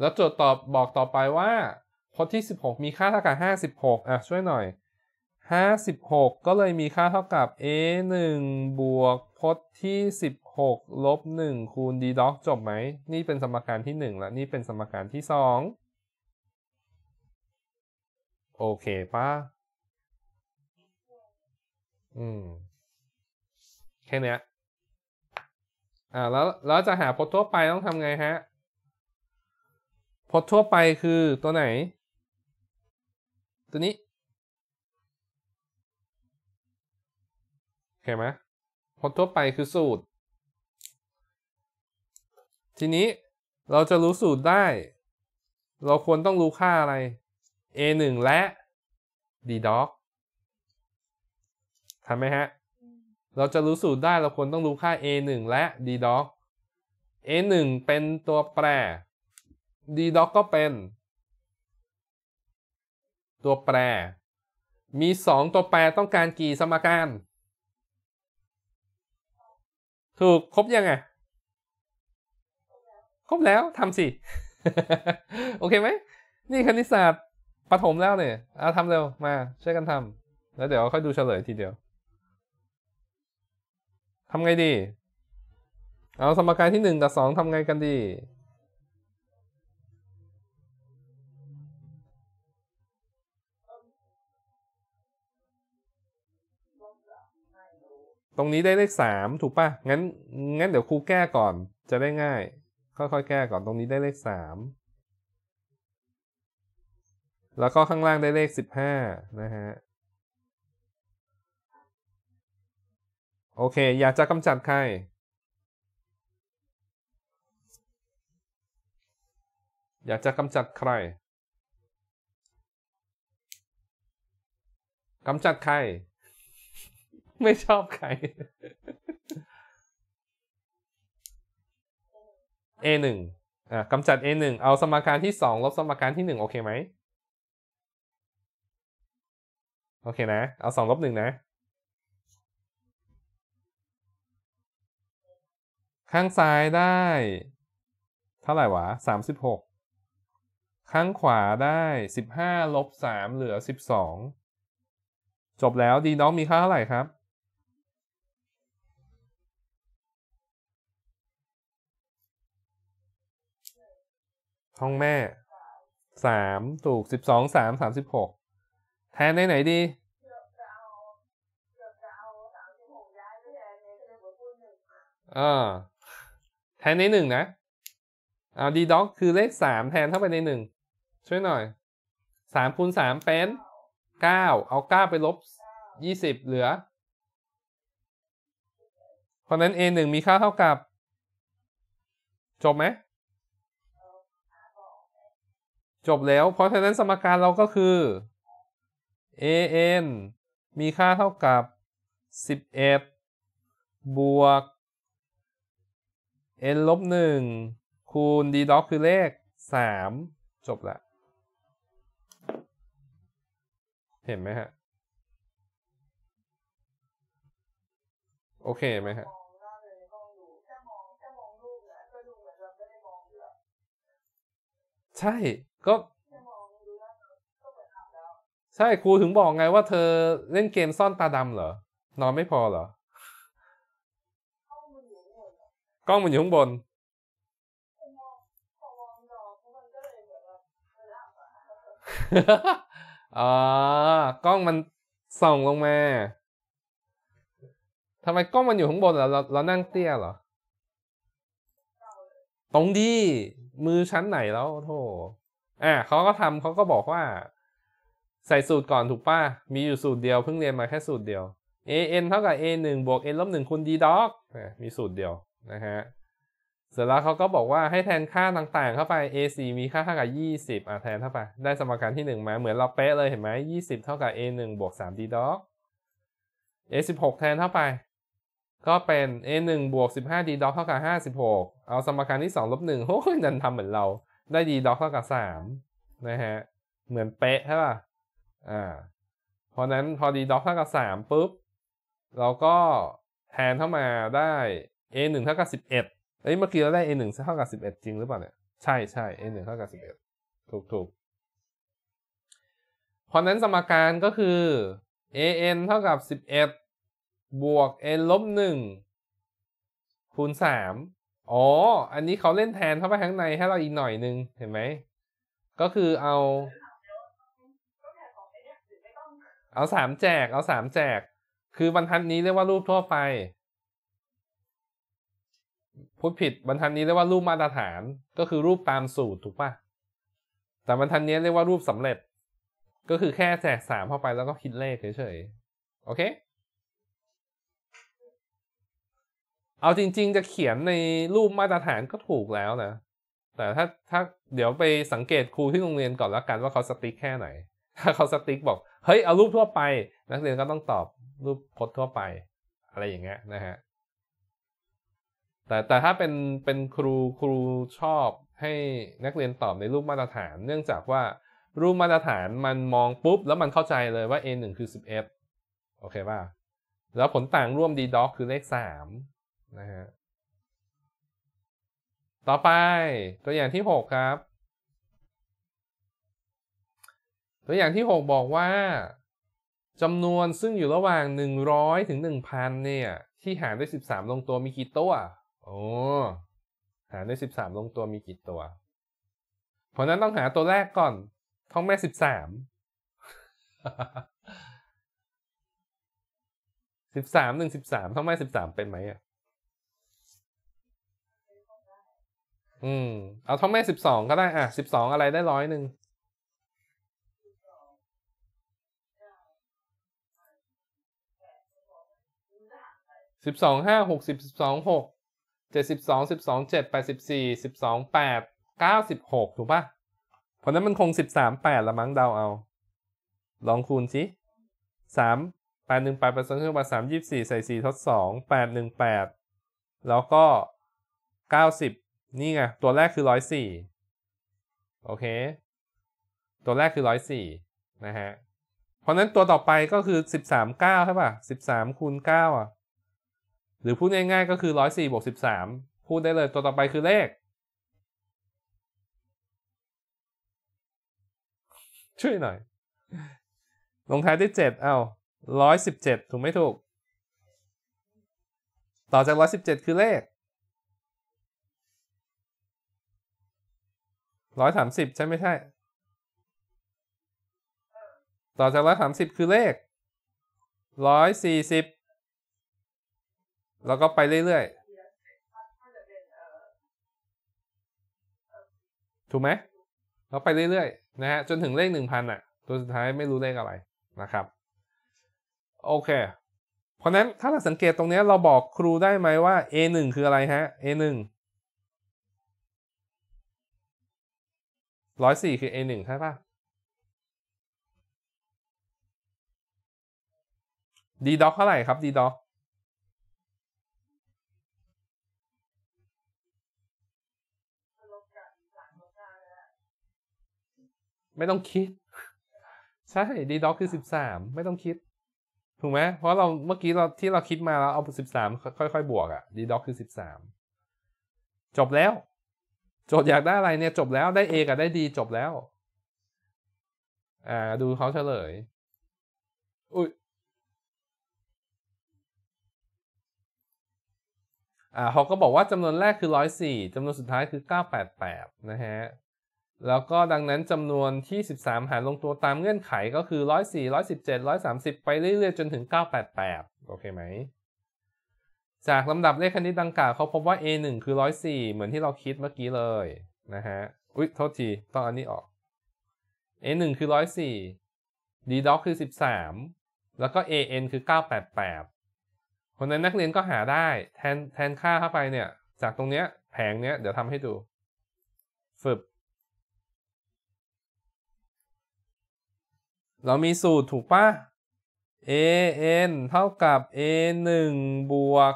แล้วโจทย์ตอบบอกต่อไปว่า พจน์ที่ 16 มีค่าเท่ากับ56 อ่ะช่วยหน่อย56ก็เลยมีค่าเท่ากับ a 1บวกพจน์ที่ 16ลบ1คูณ d ด็อก จบไหม นี่เป็นสมการที่1และนี่เป็นสมการที่ 2 โอเคป้ะอืมแค่นี้อ่าแล้วแล้วจะหาพจน์ทั่วไปต้องทำไงฮะพจน์ทั่วไปคือตัวไหน ตัวนี้เข้ไหมจนทั่วไปคือสูตร ทีนี้เราจะรู้สูตรได้ เราควรต้องรู้ค่าอะไร a 1และ d doc ทำไหมฮะเราจะรู้สูตรได้เราควรต้องรู้ค่า a 1และ d doc a 1เป็นตัวแปร d doc ก็เป็น ตัวแปร มี 2 ตัวแปรต้องการกี่สมการถูกครบยังไงครบแล้วทำสิ โอเคไหมนี่คณิตศาสตร์ปฐมแล้วเนี่ย เอาทำเร็วมาช่วยกันทำแล้วเดี๋ยวค่อยดูเฉลยทีเดียวทำไงดี เอาสมการที่หนึ่งกับสองทำไงกันดีตรงนี้ได้เลข3ถูกปะงั้นงั้นเดี๋ยวครูแก้ก่อน จะได้ง่าย ค่อยๆแก้ก่อนตรงนี้ได้เลข3แล้วก็ข้างล่างได้เลข15นะฮะโอเค อยากจะกำจัดใคร อยากจะกำจัดใครกำจัดใครไม่ชอบใคร a หนึ่งอ่ากำจัด a หนึ่งเอาสมการที่สองลบสมการที่หนึ่งโอเคไหม โอเคนะ เอาสองลบหนึ่งนะ ข้างซ้ายได้ เท่าไหร่วะสามสิบหก ข้างขวาได้สิบห้าลบสามเหลือสิบสอง จบแล้วดีน้องมีค่าเท่าไหร่ครับห้องแม่สามถูกสิบสองสามสามสิบหกแทนในไหนดีเออแทนในหนึ่งนะเอาดีด็อกคือเลขสามแทนเข้าไปในหนึ่งช่วยหน่อยสามคูณสามเป็นเก้าเอาเก้าไปลบยี่สิบเหลือ เพราะนั้น a หนึ่งมีค่าเท่ากับ จบไหมจบแล้ว เพราะฉะนั้นสมการเราก็คือ a n มีค่าเท่ากับ 11 บวก n ลบ1คูณ d ด็อกคือเลข 3 จบละ เห็นไหมฮะ โอเคไหมฮะ ใช่ก็ใช่ครูถึงบอกไงว่าเธอเล่นเกมซ่อนตาดำเหรอ นอนไม่พอเหรอกล้องมันอยู่ข้างบนอ๋อกล้องมันส่องลงมาทำไมกล้องมันอยู่ข้างบนเลรวเราเรานั่งเตี้ยเหรอตรงดีมือชั้นไหนแล้วโธ่อ่าเขาก็ทำเขาก็บอกว่า ใส่สูตรก่อนถูกป่ะมีอยู่สูตรเดียว เพิ่งเรียนมาแค่สูตรเดียว a n เท่ากับ a 1บวก n ลบหนึ่งคูณ d ดอกมีสูตรเดียว นะฮะ เสร็จแล้วเขาก็บอกว่าให้แทนค่าต่างๆ เข้าไป a 4มีค่าเท่ากับ 20 อ่ะแทนเข้าไป ได้สมการที่ 1มาเหมือนเราเป๊ะเลยเห็นไหม20เท่ากับ a 1บวก3 d ดอก a 16แทนเข้าไป ก็เป็น a 1บวก15 d ดอกเท่ากับ56เอาสมการที่2ลบหนึ่งโอ้ยนันทำเหมือนเราได้ดีด็อกเท่ากับสามนะฮะเหมือนเป๊ะใช่ป่ะอ่าเพราะนั้นพอดีด็อกเท่ากับสามปุ๊บ เราก็แทนเข้ามาได้ a งเท่ากับสิบเอ็ดอ้ยเมื่อกี้เราได้ a งเท่ากับสิบเอ็ดจริงหรือเปล่าเนี่ย ใช่ใช่ a งเท่ากับสิบเอ็ดถูกถูกเพราะนั้นสมการก็คือ a n เท่ากับสิบเอ็ดบวก n ลบหนึ่งคูณสามอ๋อ อันนี้เขาเล่นแทนเข้าไปข้างในให้เราอีกหน่อยนึงเห็นไหม ก็คือเอา เอาสามแจก เอาสามแจก คือบรรทัดนี้เรียกว่ารูปทั่วไป พูดผิดบรรทัดนี้เรียกว่ารูปมาตรฐาน ก็คือรูปตามสูตรถูกปะ แต่บรรทัดนี้เรียกว่ารูปสำเร็จ ก็คือแค่แจกสามเข้าไปแล้วก็คิดเลขเฉยๆ โอเคเอาจริงๆจะเขียนในรูปมาตรฐานก็ถูกแล้วนะ แต่ถ้าถ้าเดี๋ยวไปสังเกตครูที่โรงเรียนก่อนละกันว่าเขาสติ๊กแค่ไหน ถ้าเขาสติ๊กบอก เฮ้ยเอารูปทั่วไป นักเรียนก็ต้องตอบรูปพจน์ทั่วไป อะไรอย่างเงี้ยนะฮะ แต่แต่ถ้าเป็นเป็นครูครูชอบให้นักเรียนตอบในรูปมาตรฐาน เนื่องจากว่ารูปมาตรฐานมันมองปุ๊บแล้วมันเข้าใจเลยว่า a 1คือ11โอเคป่ะ แล้วผลต่างร่วม d doc คือเลข3นะฮะ ต่อไปตัวอย่างที่ 6 ครับ ตัวอย่างที่ 6 บอกว่าจำนวนซึ่งอยู่ระหว่าง 100 ถึง 1,000 เนี่ย ที่หารด้วย13 ลงตัวมีกี่ตัวโอ้หารด้วย13 ลงตัวมีกี่ตัว เพราะนั้นต้องหาตัวแรกก่อนท้องแม่ 13 13 1 13ท้องแม่ 13 เป็นไหมอ่ะอืมเอาท่องแม่สิบสองก็ได้ อ่ะสิบสองอะไรได้ร้อยหนึ่งสิบสองห้าหกสิบสิบสองหกเจ็ดสิบสองสิบสองเจ็ดแปดสิบสี่สิบสองแปดเก้าสิบหกถูกปะเพราะนั้นมันคงสิบสามแปดละมั้งเดาเอา ลองคูณสิสามแปดหนึ่งแปดเปดสองเคืองมาสามยี่สิบสี่ใส่สี่ทดสองแปดหนึ่งแปดแล้วก็เก้าสิบนี่ไงตัวแรกคือร้อยสี่โอเค ตัวแรกคือร้อยสี่นะฮะเพราะนั้นตัวต่อไปก็คือสิบสามเก้าใช่ป่ะสิบสามคูณเก้าอ่ะ หรือพูดง่ายๆก็คือร้อยสี่บวกสิบสามพูดได้เลยตัวต่อไปคือเลขช่วยหน่อย ลงท้ายด้วยเจ็ดเอาร้อยสิบเจ็ดถูกไม่ถูก ต่อจากร้อยสิบเจ็ดคือเลขร้อยสามสิบใช่ไม่ใช่ ต่อจากร้อยสามสิบคือเลข ร้อยสี่สิบแล้วก็ไปเรื่อยๆถูกไหมเราไปเรื่อยๆนะฮะจนถึงเลขหนึ่งพันอ่ะ ตัวสุดท้ายไม่รู้เลขอะไรนะครับ โอเค เพราะนั้นถ้าเราสังเกตตรงนี้เราบอกครูได้ไหมว่า a 1คืออะไรฮะ a 1ร้อยสี่คือ a หนึ่งใช่ปะ d doc เท่าไหร่ครับ d doc ไม่ต้องคิด ใช่ดีด็อกคือสิบสามไม่ต้องคิด ถูกไหมเพราะเราเมื่อกี้เราที่เราคิดมาแล้วเอาสิบสามค่อยๆ บวกอะ่ะดีด็อกคือสิบสามจบแล้วจทย์อยากได้อะไรเนี่ยจบแล้วได้ A กับได้ดีจบแล้ว อ่าดูเขาเฉลย อุ้ยอ่าเขาก็บอกว่าจำนวนแรกคือร้อยสี่จำนวนสุดท้ายคือเก้าแปดแปดนะฮะ แล้วก็ดังนั้นจำนวนที่สิบสามหารลงตัวตามเงื่อนไขก็คือร้อยสี่ร้อยสิบเจ็ดร้อยสามสิบไปเรื่อย ๆ จนถึงเก้าแปดแปดโอเคไหมจากลำดับเลขคณิตดังกล่าวเขาพบว่า a 1คือ 104 เหมือนที่เราคิดเมื่อกี้เลยนะฮะ อุ๊ยโทษทีต้องอันนี้ออก a 1คือ 104 d doc คือ 13 แล้วก็ a n คือ 988คนนั้นนักเรียนก็หาได้แทนแทนค่าเข้าไปเนี่ย จากตรงเนี้ย แผงเนี้ย เดี๋ยวทำให้ดูฝึกเรามีสูตรถูกปะ a n เท่ากับ a 1บวก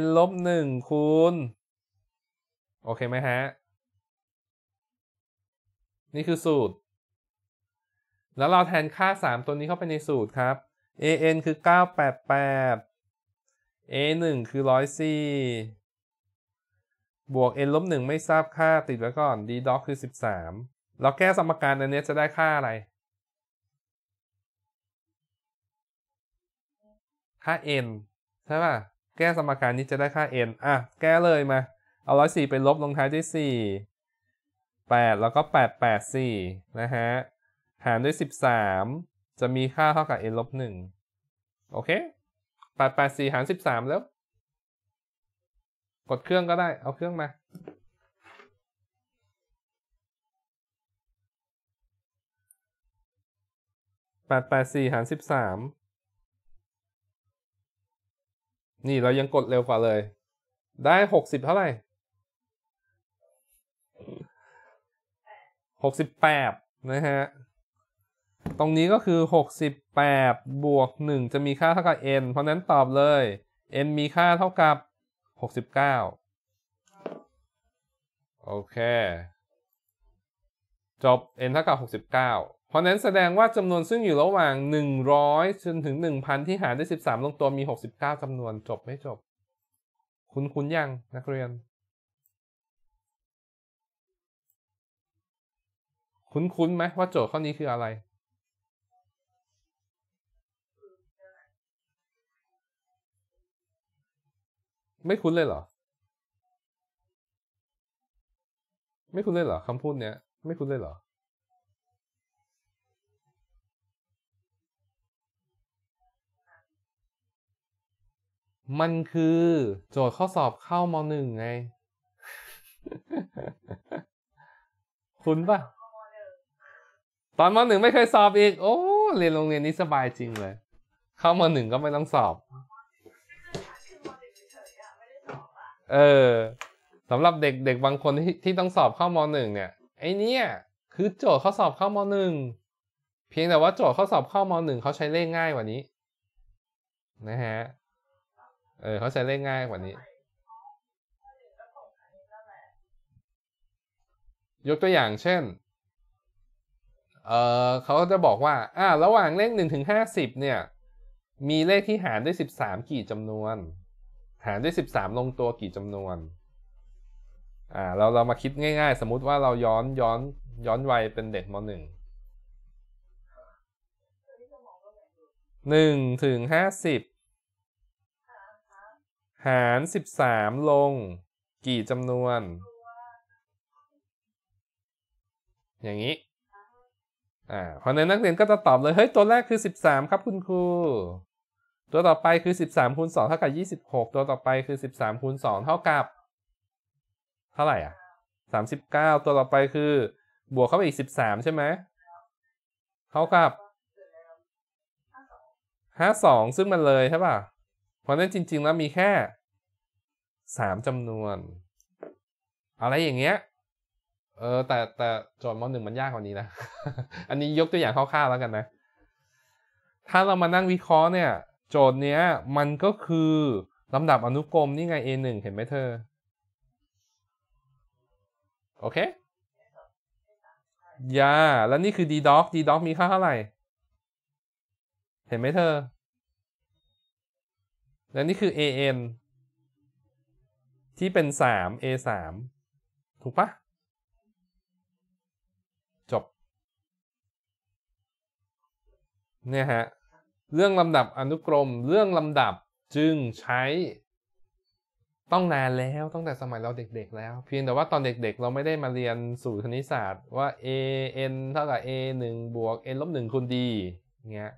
n ลบหนึ่งคูณโอเคไหมฮะ นี่คือสูตร แล้วเราแทนค่า 3 ตัวนี้เข้าไปในสูตรครับ a n คือ 988 a 1คือ 104บวก n ลบ1ไม่ทราบค่าติดไว้ก่อน d doc คือ 13 เราแก้สมการอันนี้จะได้ค่าอะไร ค่า n ใช่ป่ะแก้สมการนี้จะได้ค่า n อ่ะ แก้เลยมา เอาร้อยสี่ไปลบลงท้ายด้วยสี่แปดแล้วก็แปดแปดสี่นะฮะ หารด้วยสิบสามจะมีค่าเท่ากับ n ลบหนึ่งโอเคแปดแปดสี่หารสิบสามแล้ว กดเครื่องก็ได้ เอาเครื่องมาแปดแปดสี่หารสิบสามนี่เรายังกดเร็วกว่าเลย ได้หกสิบเท่าไหร่หกสิบแปดนะฮะ ตรงนี้ก็คือหกสิบแปดบวกหนึ่งจะมีค่าเท่ากับ n เพราะนั้นตอบเลย n มีค่าเท่ากับหกสิบเก้าโอเค จบ n เท่ากับหกสิบเก้าพราะนั้นแสดงว่าจำนวนซึ่งอยู่ระหว่าง 100จนถึง 1,000 ที่หารด้วย13 ลงตัวมี 69จำนวนจบไม่จบ คุณคุณยังนักเรียน คุ้นคุ้นไหมว่าโจทย์ข้อนี้คืออะไร ไม่คุ้นเลยเหรอ ไม่คุ้นเลยเหรอคำพูดเนี้ย ไม่คุ้นเลยเหรอมันคือโจทย์ข้อสอบเข้ามหนึ่งไง คุณปะตอนมหนึ่งไม่เคยสอบอีก โอ้ เรียนโรงเรียนนี้สบายจริงเลย เข้ามหนึ่งก็ไม่ต้องสอบ เออสำหรับเด็กเด็กบางคนที่ที่ต้องสอบเข้ามหนึ่งเนี่ย ไอเนี้ยคือโจทย์ข้อสอบเข้ามหนึ่งเพียงแต่ว่า โจทย์ข้อสอบเข้ามหนึ่งเขาใช้เลขง่ายกว่านี้ นะฮะเออเขาใช้เลขง่ายกว่านี้ ยกตัวอย่างเช่น เออเขาจะบอกว่า อ่า ระหว่างเลขหนึ่งถึงห้าสิบเนี่ย มีเลขที่หารด้วยสิบสามกี่จำนวน หารด้วยสิบสามลงตัวกี่จำนวน อ่า เราเรามาคิดง่ายๆ สมมุติว่าเราย้อนย้อน ย้อนวัยเป็นเด็กมหนึ่ง หนึ่งถึงห้าสิบหาร 13 ลง กี่จำนวน อย่างนี้ อ่าพอในนนักเรียนก็จะตอบเลย เฮ้ย ตัวแรกคือ 13 ครับคุณครูตัวต่อไปคือ 13คูณ2เท่ากับ26 ตัวต่อไปคือ 13คูณ2เท่ากับ เท่าไหร่อ่ะ39 ตัวต่อไปคือ บวกเข้าไปอีก 13 ใช่ไหม เท่ากับ52 ซึ่งมันเลยใช่ป่ะเพราะนั้นจริงๆ แล้วมีแค่สามจำนวน อะไรอย่างเงี้ย เออแต่แต่ โจทย์มหนึ่งมันยากกว่านี้นะ อันนี้ยกตัวอย่างคร่าว ๆ แล้วกันนะ ถ้าเรามานั่งวิเคราะห์เนี่ย โจทย์เนี้ย มันก็คือลำดับอนุกรมนี่ไง a หนึ่งเห็นไหมเธอ โอเค ยาแล้วนี่คือ d doc d doc มีค่าเท่าไหร่เห็นไหมเธอและนี่คือ an ที่เป็น 3 a 3ถูกปะจบ เนี่ยฮะ เรื่องลำดับอนุกรมเรื่องลำดับจึงใช้ต้องนานแล้วตั้งแต่สมัยเราเด็กๆแล้ว เพียงแต่ว่าตอนเด็กๆ เราไม่ได้มาเรียนสูตรคณิตศาสตร์ว่า a n เท่ากับ a 1บวก n ลบ1คูณ d เงี้ย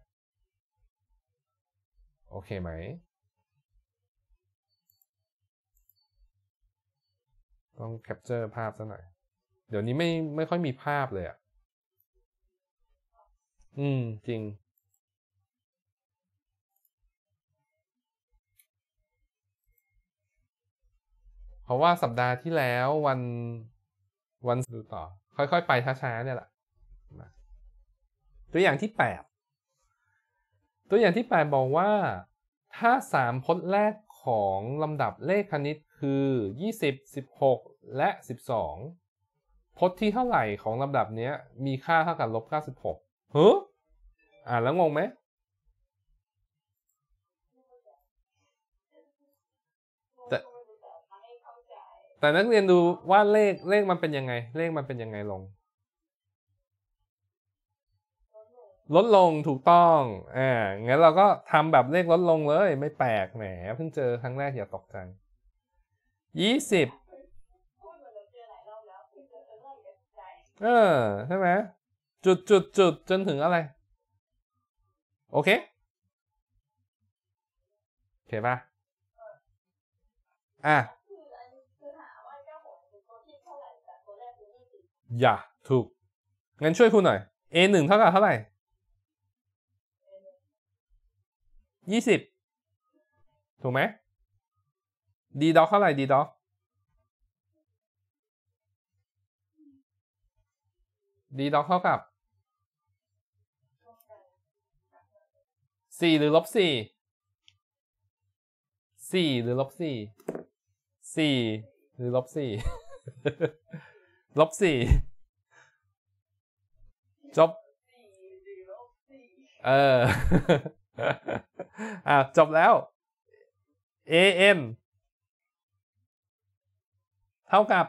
โอเคไหมต้องแคปเจอร์ภาพซะหน่อย เดี๋ยวนี้ไม่ไม่ค่อยมีภาพเลยอะ่ะ อืม จริง เพราะว่าสัปดาห์ที่แล้ววัน วันดูต่อ ค่อย ๆ ไปช้า ๆ เนี่ยแหละตัวอย่างที่แปด ตัวอย่างที่แปดบอกว่าถ้าสามพจน์แรกของลำดับเลขคณิตคือ20 16 และ 12พจน์ที่เท่าไหร่ของลำดับนี้มีค่าเท่ากับลบ96เฮ้ออ่านแล้วงงไหมแต่แต่นักเรียนดูว่าเลขเลขมันเป็นยังไง เลขมันเป็นยังไงลงลดลงถูกต้อง อ่า งั้นเราก็ทำแบบเลขลดลงเลย ไม่แปลกแหม เพิ่งเจอครั้งแรกอย่าตกใจยี่สิบเออใช่ไหมจุดจุดจุดจนถึงอะไร โอเค โอเคปะอ่ะ อย่า ถูก งั้นช่วยคุณหน่อย a 1เท่ากับเท่าไหร่ยี่สิบ ถูกไหม ดีด็อกเท่าไหร่ดีด็อก ดีด็อกเท่ากับ สี่หรือลบสี่ สี่หรือลบสี่ สี่หรือลบสี่ ลบสี่จบ เอออ่าจบแล้ว an เท่ากับ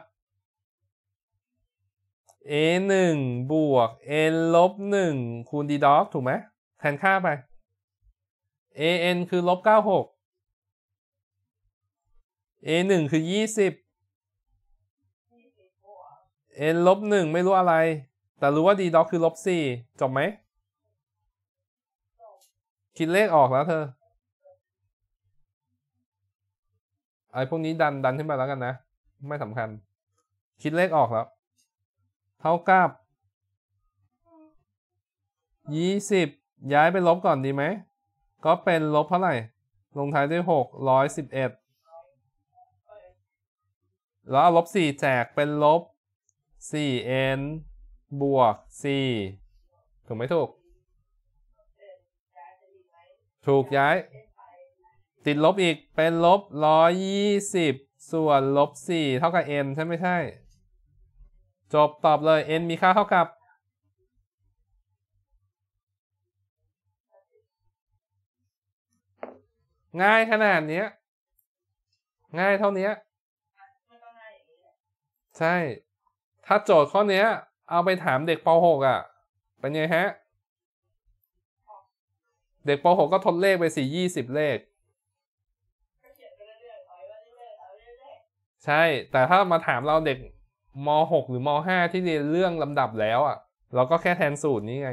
a 1บวก n ลบ1คูณ d d o g ถูกไหมแทนค่าไป a n คือ ลบ96 a 1คือ 20 n ลบ1ไม่รู้อะไร แต่รู้ว่า d d o g คือลบ4จบไหมคิดเลขออกแล้วเธอ ไอ้พวกนี้ดันดันขึ้นไปแล้วกันนะ ไม่สำคัญ คิดเลขออกแล้ว เท่ากับยี่สิบย้ายไปลบก่อนดีไหม ก็เป็นลบเท่าไหร่ ลงท้ายด้วยหกร้อยสิบเอ็ด แล้วเอาลบสี่แจกเป็นลบสี่ n บวกสี่ถูกไหมถูกถูกย้าย ติดลบอีกเป็นลบร้อยยี่สิบส่วนลบสี่เท่ากับ n ใช่ไม่ใช่ จบตอบเลย n มีค่าเท่ากับ ง่ายขนาดนี้ง่ายเท่านี้ใช่ถ้าโจทย์ข้อนี้เอาไปถามเด็กป .6 อ่ะเป็นไงฮะเด็กป .6 ก็ทดเลขไปสี่ยี่สิบเลข ใช่ แต่ถ้ามาถามเราเด็กม .6 หรือม .5 ที่เรียนเรื่องลำดับแล้วอะ่ะเราก็แค่แทนสูตรนี้ไง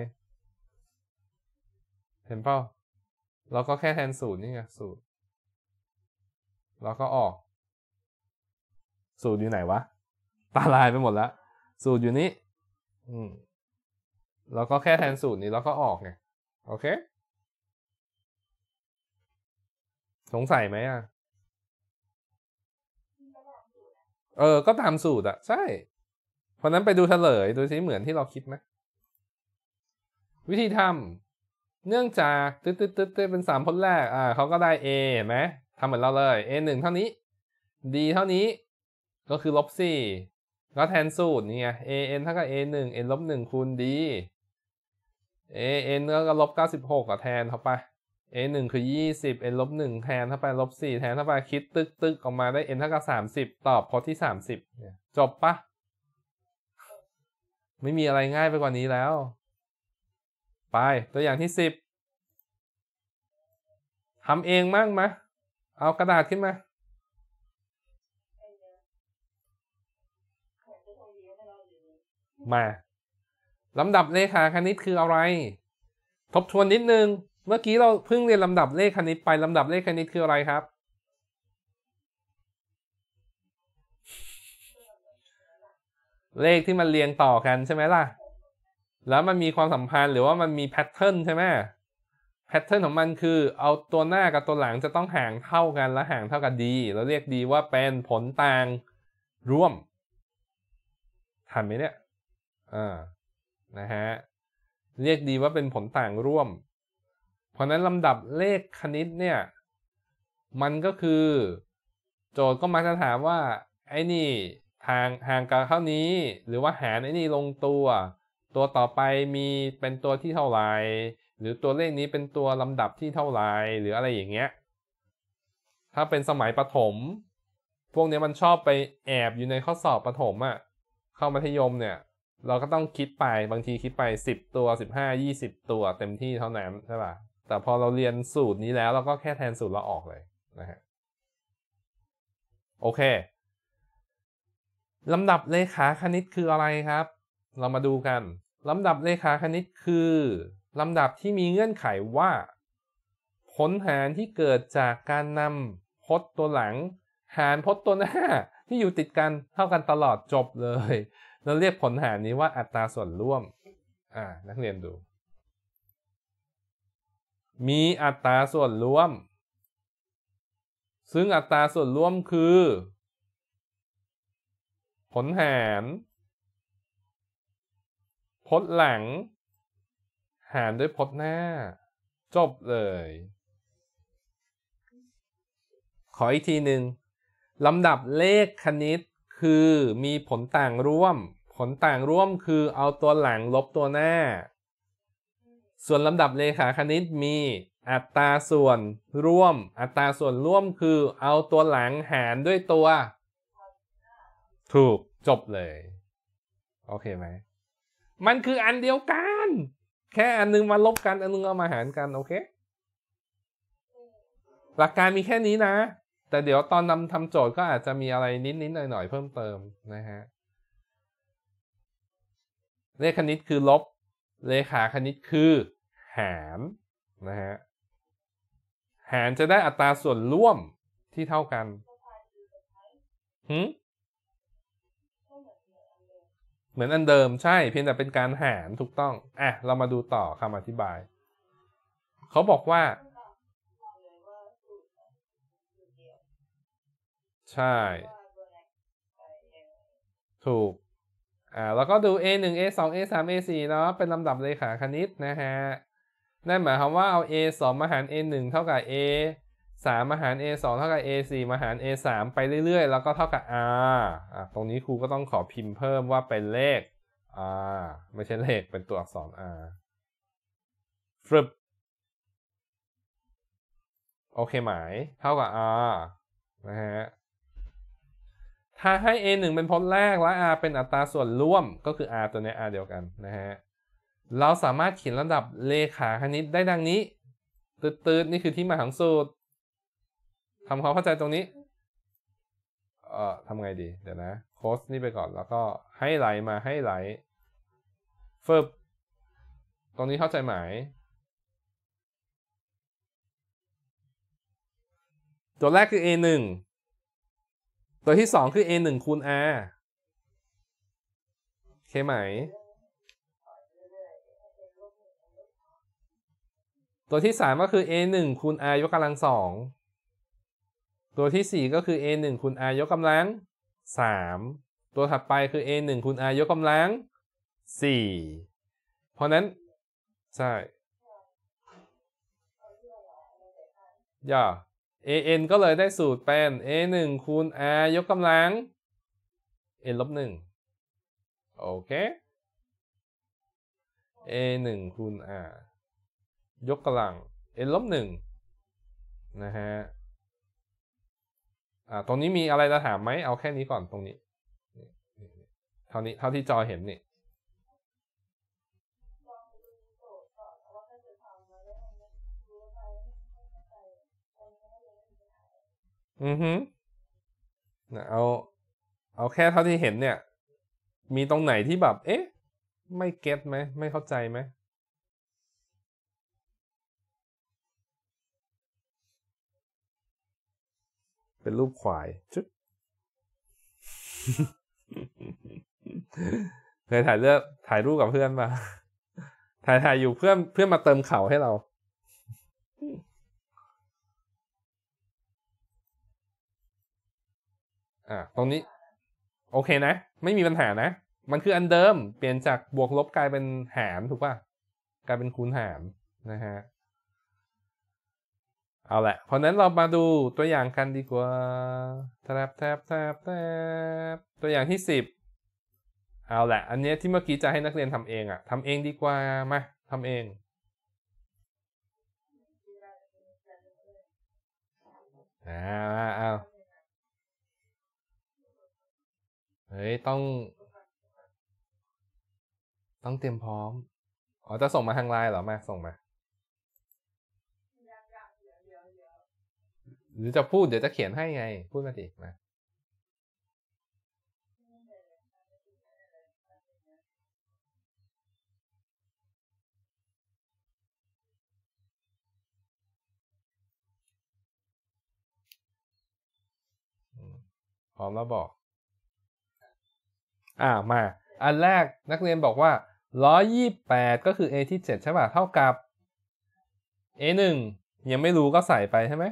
เห็นเปล่าเราก็แค่แทนสูตรนี่ไงสูตรเราก็ออก สูตรอยู่ไหนวะตาลายไปหมดแล้วสูตรอยู่นี้อืมเราก็แค่แทนสูตรนี้ แล้วก็ออกไงโอเคสงสัยไหมอ่ะ เออ ก็ตามสูตรอ่ะ ใช่ เพราะนั้นไปดูเฉลยดูซิเหมือนที่เราคิดไหมวิธีทำเนื่องจากตึ๊ดตึ๊ดตึ๊ดเป็นสามพจน์แรกอ่าเขาก็ได้ a เห็นไหมทำเหมือนเราเลย a หนึ่งเท่านี้ d เท่านี้ก็คือลบสี่ก็แทนสูตรนี่ไง a n เท่ากับ a หนึ่ง n ลบหนึ่งคูณ d a n ก็ลบเก้าสิบหกก็แทนเข้าไป a 1คือ20 n ลบ1แทนเข้าไป ลบ4แทนเข้าไปคิด ตึกตึกออกมาได้ n เท่ากับ30 ตอบข้อที่ 30 จบปะไม่มีอะไรง่ายไปกว่านี้แล้ว ไป ตัวอย่างที่ 10ทำเองมั่งมะ เอากระดาษ ขึ้น มา มาลำดับ เลขาคณิตคืออะไร ทบทวนนิดนึงเมื่อกี้เราเพิ่งเรียนลำดับเลขคณิตไป ลำดับเลขคณิตคืออะไรครับ เลขที่มันเรียงต่อกันใช่ไหมล่ะ แล้วมันมีความสัมพันธ์ หรือว่ามันมีแพทเทิร์นใช่ไหมแพทเทิร์นของมันคือเอาตัวหน้ากับตัวหลังจะต้องห่างเท่ากันและห่างเท่ากันดีเราเรียกดีว่าเป็นผลต่างร่วมทันไหมเนี่ยอ่านะฮะเรียกดีว่าเป็นผลต่างร่วมเพราะนั้นลำดับเลขคณิตเนี่ย มันก็คือ โจทย์ก็มาจะถามว่า ไอ้นี่ห่างห่างกันเท่านี้ หรือว่าหารไอ้นี่ลงตัว ตัวต่อไปมีเป็นตัวที่เท่าไหร่หรือตัวเลขนี้เป็นตัวลำดับที่เท่าไหร่หรืออะไรอย่างเงี้ย ถ้าเป็นสมัยประถม พวกนี้มันชอบไปแอบอยู่ในข้อสอบประถมอะ่ะเข้ามัธยมเนี่ย เราก็ต้องคิดไปบางทีคิดไป 10 ตัว15 20 ตัวเต็มที่เท่านั้นใช่ป่ะแต่พอเราเรียนสูตรนี้แล้วเราก็แค่แทนสูตรเราออกเลยนะฮะโอเคลำดับเลขาคณิตคืออะไรครับ เรามาดูกันลำดับเลขาคณิตคือลำดับที่มีเงื่อนไขว่า ผลหารที่เกิดจากการนำพจน์ตัวหลัง หารพจน์ตัวหน้าที่อยู่ติดกันเท่ากันตลอดจบเลยเราเรียกผลหารนี้ว่าอัตราส่วนร่วม อ่า นักเรียนดูมีอัตราส่วนร่วม ซึ่งอัตราส่วนร่วมคือ ผลหารพดหลังหารด้วยพดหน้า จบเลย ขออีกทีหนึ่งลำดับเลขคณิตคือมีผลต่างร่วม ผลต่างร่วมคือเอาตัวหลังลบตัวหน้าส่วนลำดับเลขาคณิตมีอัตราส่วนร่วมอัตราส่วนร่วมคือเอาตัวหลังหารด้วยตัว ถูกจบเลย โอเคไหม มันคืออันเดียวกันแค่อันนึงมาลบกันอันนึงเอามาหารกันโอเคหลักการมีแค่นี้นะ แต่เดี๋ยวตอนนำทำโจทย์ก็อาจจะมีอะไรนิดๆหน่อยๆเพิ่มเติมนะฮะเลขคณิตคือลบ เลขาคณิตคือหารนะฮะ หารจะได้อัตราส่วนร่วมที่เท่ากันหืมเหมือนอันเดิม ใช่ เพียงแต่เป็นการหารถูกต้องอ่ะเรามาดูต่อคำอธิบาย เขาบอกว่า ใช่ ถูกอ่าแล้วก็ดู a 1 a 2 a 3 a 4เนาะเป็นลำดับเลขาคณิต นะฮะนั่นหมายความว่าเอา a 2มาหาร a 1เท่ากับ a 3มาหาร a 2เท่ากับ a 4มาหาร a 3ไปเรื่อยๆ แล้วก็เท่ากับ r อ่ตรงนี้ครูก็ต้องขอพิมพ์เพิ่มว่าเป็นเลข r ไม่ใช่เลข เป็นตัวอักษร r ฟึบโอเคไหม เท่ากับ r นะฮะ ถ้าให้ a 1เป็นพจน์แรก และ r เป็นอัตราส่วนร่วมก็คือ r ตัวนี้ r เดียวกันนะฮะเราสามารถเขียนระดับเลขาคณิตได้ดังนี้ตืดๆ นี่คือที่มาของสูตรทำความเข้าใจตรงนี้ เอ่อทำไงดี เดี๋ยวนะ โค้ดนี่ไปก่อน แล้วก็ให้ไหลมาให้ไหลฟึบตรงนี้เข้าใจหมายตัวแรกคือ a 1ตัวที่ 2 คือ a 1คูณ r โอเคไหมตัวที่ 3 ก็คือ a 1คูณ r ยกกำลังสอง ตัวที่ 4 ก็คือ a 1คูณ r ยกกำลัง 3 ตัวถัดไปคือ a 1คูณ r ยกกำลัง 4 เพราะนั้น ใช่ย่อ an ก็เลยได้สูตรเป็น a 1คูณ r ยกกำลัง n ลบ1โอเค a 1คูณ r ยกกำลัง n ลบหนึ่ง นะฮะ อ่า ตรงนี้มีอะไรจะถามไหม เอาแค่นี้ก่อนตรงนี้ เท่านี้ เท่าที่จอเห็นนี่ อือฮึเอา เอาแค่เท่าที่เห็น เนี่ย มีตรงไหนที่แบบ เอ๊ะ ไม่เก็ตไหม ไม่เข้าใจไหมเป็นรูปควายจุ๊บเคยถ่ายเลือกถ่ายรูปกับเพื่อนมา ถ่ายถ่ายอยู่เพื่อนเพื่อนมาเติมเข่าให้เรา อ่า ตรงนี้ โอเคนะ ไม่มีปัญหานะ มันคืออันเดิมเปลี่ยนจากบวกลบกลายเป็นหารถูกป่ะ กลายเป็นคูณหารนะฮะเอาแหละ เพราะนั้นเรามาดูตัวอย่างกันดีกว่า แทบแทบแทบแทบตัวอย่างที่10เอาแหละ อันนี้ที่เมื่อกี้จะให้นักเรียนทำเองอะ่ะทำเองดีกว่ามาทำเองอ้าเอาเฮ้ย ต้อง ต้องเตรียมพร้อม อ๋อ จะส่งมาทางไลน์เหรอ มา ส่งมาหรือจะพูดเดี๋ยวจะเขียนให้ไง พูดมาดิมาพร้อมแล้วบอก อ่ามา อันแรกนักเรียนบอกว่า 128 ก็คือ a ที่7ใช่ป่ะเท่ากับ a 1ยังไม่รู้ก็ใส่ไปใช่ไหม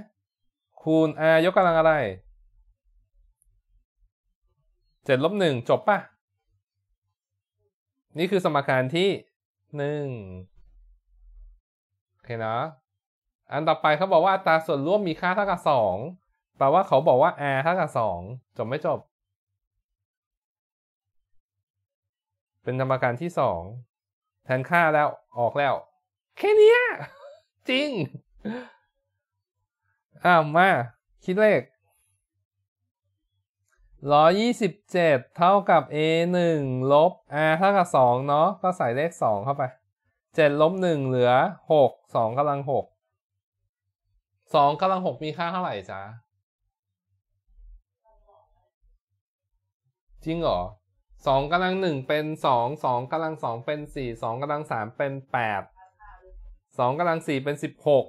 คูณ r ยกกำลังอะไร เจ็ดลบหนึ่งจบปะนี่คือสมการที่หนึ่งโอเคเนาะอันต่อไปเขาบอกว่าอัตราส่วนร่วมมีค่าเท่ากับสองแปลว่าเขาบอกว่า r เท่ากับสองจบไม่จบ เป็นสมการที่สองแทนค่าแล้วออกแล้ว แค่นี้จริงอ้าวมาคิดเลขร้อยี่สิบเจ็ดเท่ากับ a หนึ่งลบ r เท่ากับสองเนาะก็ใส่เลขสองเข้าไป เจ็ดลบหนึ่งเหลือหกสองกำลังหกสองกำลังหกมีค่าเท่าไหร่จ๊ะจริงเหรอสองกำลังหนึ่งเป็นสองสองกำลังสองเป็นสี่สองกำลังสามเป็นแปดสองกำลังสี่เป็นสิบหก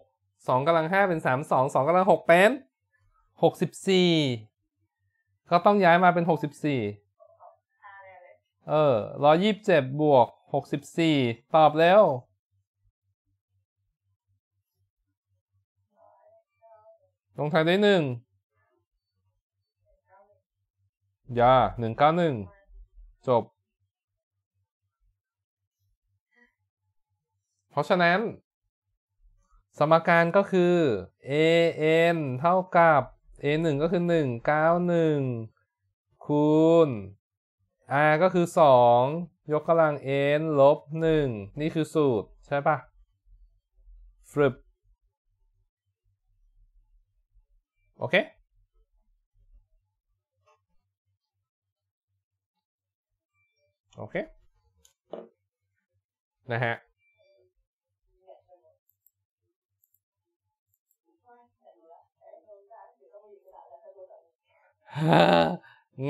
สองกำลังห้าเป็นสามสองสองกำลังหกเป็นหกสิบสี่ก็ต้องย้ายมาเป็นหกสิบสี่เออร้อยี่สิบเจ็ดบวกหกสิบสี่ตอบแล้ว ลงท้ายด้วยหนึ่งยาหนึ่งเก้าหนึ่งจบ เพราะฉะนั้นสมการก็คือ an เท่ากับ a 1ก็คือ1 9 1คูณ r ก็คือ 2 ยกกำลัง n ลบ1นี่คือสูตรใช่ปะฟลึปโอเค โอเค นะฮะ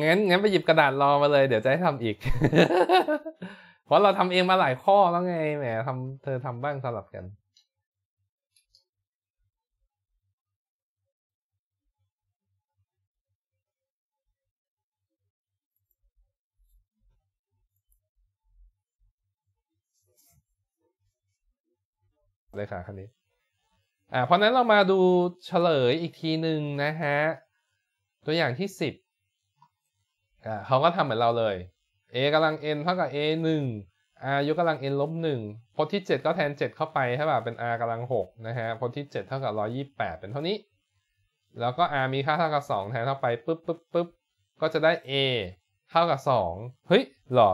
งั้นงั้นไปหยิบกระดาษรอมาเลย เดี๋ยวจะให้ทำอีก เพราะเราทำเองมาหลายข้อแล้วไงแหมทำเธอทำบ้างสลับกันเลยค่ะคันนี้อ่าเพราะนั้นเรามาดูเฉลยอีกทีหนึ่งนะฮะตัวอย่างที่ 10บเขาก็ทำเหมือนเราเลย a กำลัง n เท่ากับ a 1 r ยกกำลัง n ลบ1พจน์ที่ 7 ก็แทน 7 เข้าไปใช่ป่ะเป็น r กำลัง6นะฮะ พจน์ที่7เท่ากับ128เป็นเท่านี้ แล้วก็ r มีค่าเท่ากับ 2 แทนเข้าไปปุ๊บปุ๊บปุ๊บก็จะได้ a เท่ากับ 2เฮ้ยหรอ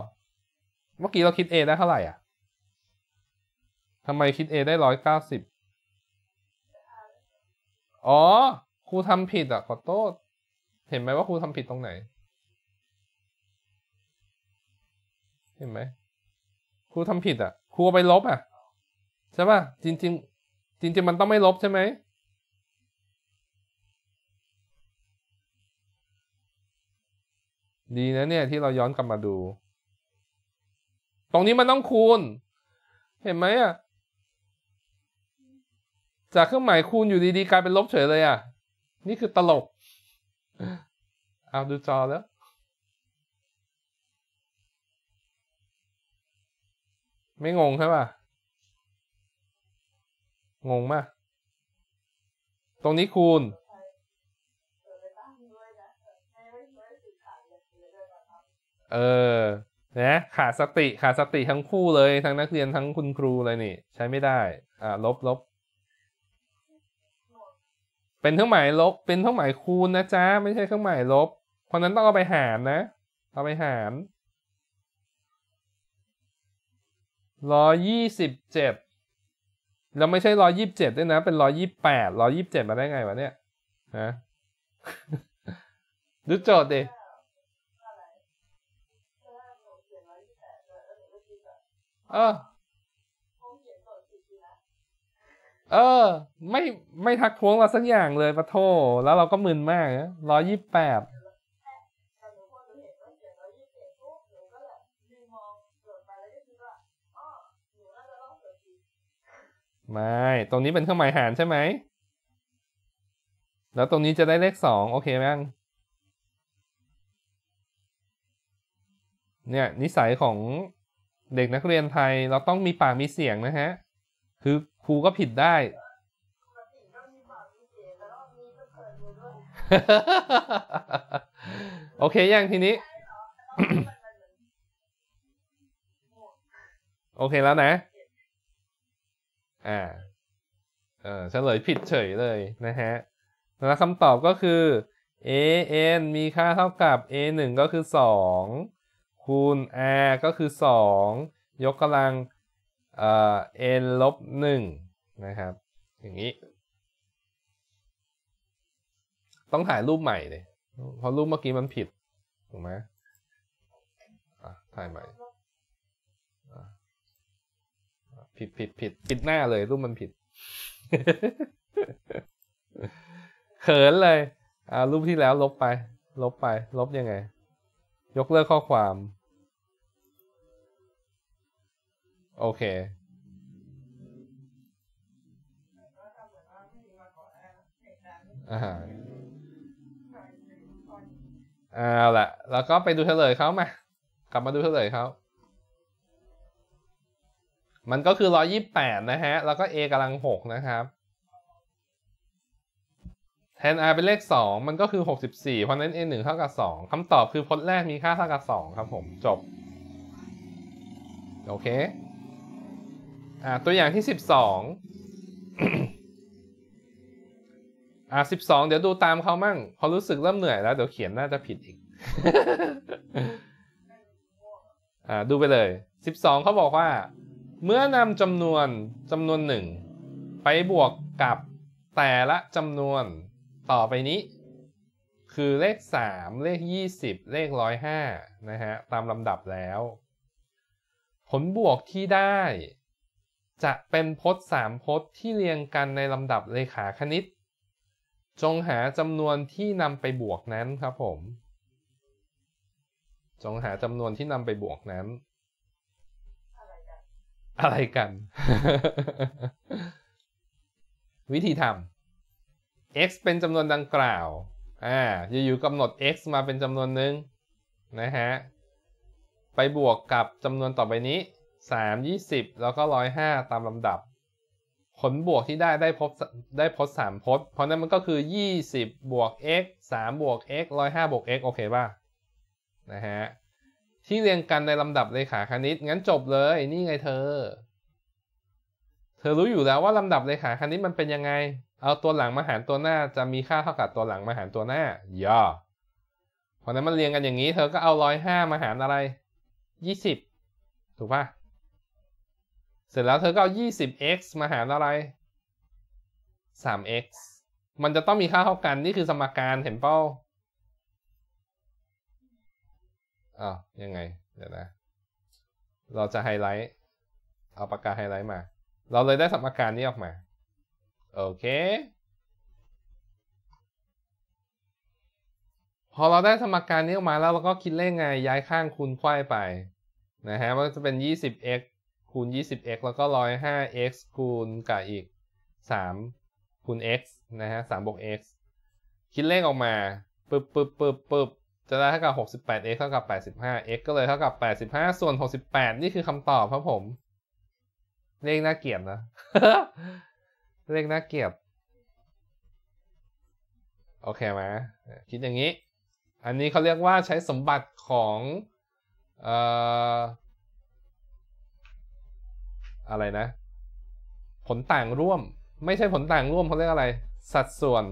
เมื่อกี้เราคิด a ได้เท่าไหร่อ่ะทำไมคิด a ได้ 190 อ๋อครูทำผิดอ่ะขอโทษเห็นไหมว่าครูทำผิดตรงไหน เห็นไหมครูทำผิดอ่ะครูไปลบอ่ะใช่ป่ะจริงจริงจริงจมันต้องไม่ลบใช่ไหมดีนะเนี่ยที่เราย้อนกลับมาดู ตรงนี้มันต้องคูณ เห็นไหมอ่ะจากเครื่องหมายคูณอยู่ดีๆ กลายเป็นลบเฉยเลย อ่ะ นี่คือตลกเอาดูจอแล้ว ไม่งงใช่ป่ะ งงมากตรงนี้คูณ เออนะขาดสติ ขาดสติทั้งคู่เลยทั้งนักเรียนทั้งคุณครูเลยนี่ ใช้ไม่ได้ อ่าลบลบเป็นเครื่องหมายลบเป็นเครื่องหมายคูณนะจ๊ะ ไม่ใช่เครื่องหมายลบ เพราะนั้นต้องเอาไปหารนะ เอาไปหารร้อยยี่สิบเจ็ดเราไม่ใช่ร้อยี่บเจ็ดด้วยนะเป็นร้อยี่แปดร้อยี่บเจ็ดมาได้ไงวะเนี่ยฮะดูโจทย์ดิเออเออ ไม่ไม่ทักท้วงเราสักอย่างเลยปะโทแล้วเราก็มึนมากร้อยยี่แปดไม่ ตรงนี้เป็นเครื่องหมายหารใช่ไหม แล้วตรงนี้จะได้เลขสองโอเคไหมเนี่ย นิสัยของเด็กนักเรียนไทยเราต้องมีปากมีเสียงนะฮะ คือครูก็ผิดได้ โอเคยังทีนี้ โอเค แล้วนะ อ่าเออเฉลยผิดเฉยเลยนะฮะ้วคำตอบก็คือ a n มีค่าเท่ากับ a 1 ก็คือ 2 คูณ r ก็คือ 2 ยกกำลังเอ็นลบหนึ่งนะครับ อย่างนี้ ต้องถ่ายรูปใหม่เลย เพราะรูปเมื่อกี้มันผิดถูกไหมถ่ายใหม่ผิดผิดผิดผิดหน้าเลยรูปมันผิดเขินเลยอ่ารูปที่แล้วลบไป ลบไปลบยังไง ยกเลิกข้อความโอเค อ่าเอาละ แล้วก็ไปดูเฉลยเขามา กลับมาดูเฉลยเขา มันก็คือร้อยี่แปดนะฮะ แล้วก็ a กำลังหกนะครับ แทน r เป็นเลขสองมันก็คือหกสิบสี่เพราะนั้น a หนึ่งเท่ากับสองคำตอบคือพจน์แรกมีค่าเท่ากับสองครับผม จบ โอเคอ่าตัวอย่างที่สิบสองอ่าสิบสองเดี๋ยวดูตามเขามั่ง พอรู้สึกเริ่มเหนื่อยแล้ว เดี๋ยวเขียนน่าจะผิดอีกอ่าดูไปเลยสิบสองเขาบอกว่า เมื่อนำจำนวนจำนวนหนึ่งไปบวกกับแต่ละจำนวนต่อไปนี้ คือเลขสามเลขยี่สิบเลขร้อยห้านะฮะ ตามลำดับแล้ว ผลบวกที่ได้จะเป็นพจน์สามพจน์ที่เรียงกันในลำดับเลขาคณิต จงหาจำนวนที่นำไปบวกนั้นครับผม จงหาจำนวนที่นำไปบวกนั้น อะไรกัน วิธีทำ x เป็นจำนวนดังกล่าว อ่าอยู่่กำหนด x มาเป็นจำนวนหนึ่งนะฮะไปบวกกับจำนวนต่อไปนี้3 20 แล้วก็ 105ตามลำดับ ผลบวกที่ได้ได้พบได้พบ3พจน์เพราะนั้นมันก็คือ 20บวก x 3บวก x 105บวก x โอเคป่ะนะฮะที่เรียงกันในลำดับเลขาคณิตงั้นจบเลยนี่ไงเธอ เธอรู้อยู่แล้วว่าลำดับเลขาคณิตมันเป็นยังไงเอาตัวหลังมาหารตัวหน้าจะมีค่าเท่ากับตัวหลังมาหารตัวหน้าย่อเพราะนั้นมันเรียงกันอย่างนี้ เธอก็เอา105มาหารอะไร 20 ถูกป่ะเสร็จแล้วเธอก็เอา 20x มาหารอะไร 3x มันจะต้องมีค่าเท่ากันนี่คือสมการเห็นเป้าอ้าว ยังไง เดี๋ยวนะเราจะไฮไลท์ เอาปากกาไฮไลท์มา เราเลยได้สมการนี้ออกมา โอเค พอเราได้สมการนี้ออกมาแล้ว เราก็คิดเลขไงย้ายข้างคูณไขว้ไปนะฮะ มันจะเป็น 20x คูณ 20x แล้วก็ 105x คูณกับอีก 3คูณ x นะฮะ3บวก x คิดเลขออกมาปึ๊บปึ๊บปึ๊บปึ๊บจะได้เท่ากับ 68x เท่ากับ 85x ก็เลยเท่ากับ85ส่วน68 นี่คือคำตอบครับผม เลขน่าเกลียดนะ เลขน่าเกลียดโอเคไหมคิดอย่างนี้ อันนี้เขาเรียกว่าใช้สมบัติของเอ่ออะไรนะ ผลต่างร่วม ไม่ใช่ผลต่างร่วมเขาเรียกอะไร สัดส่วน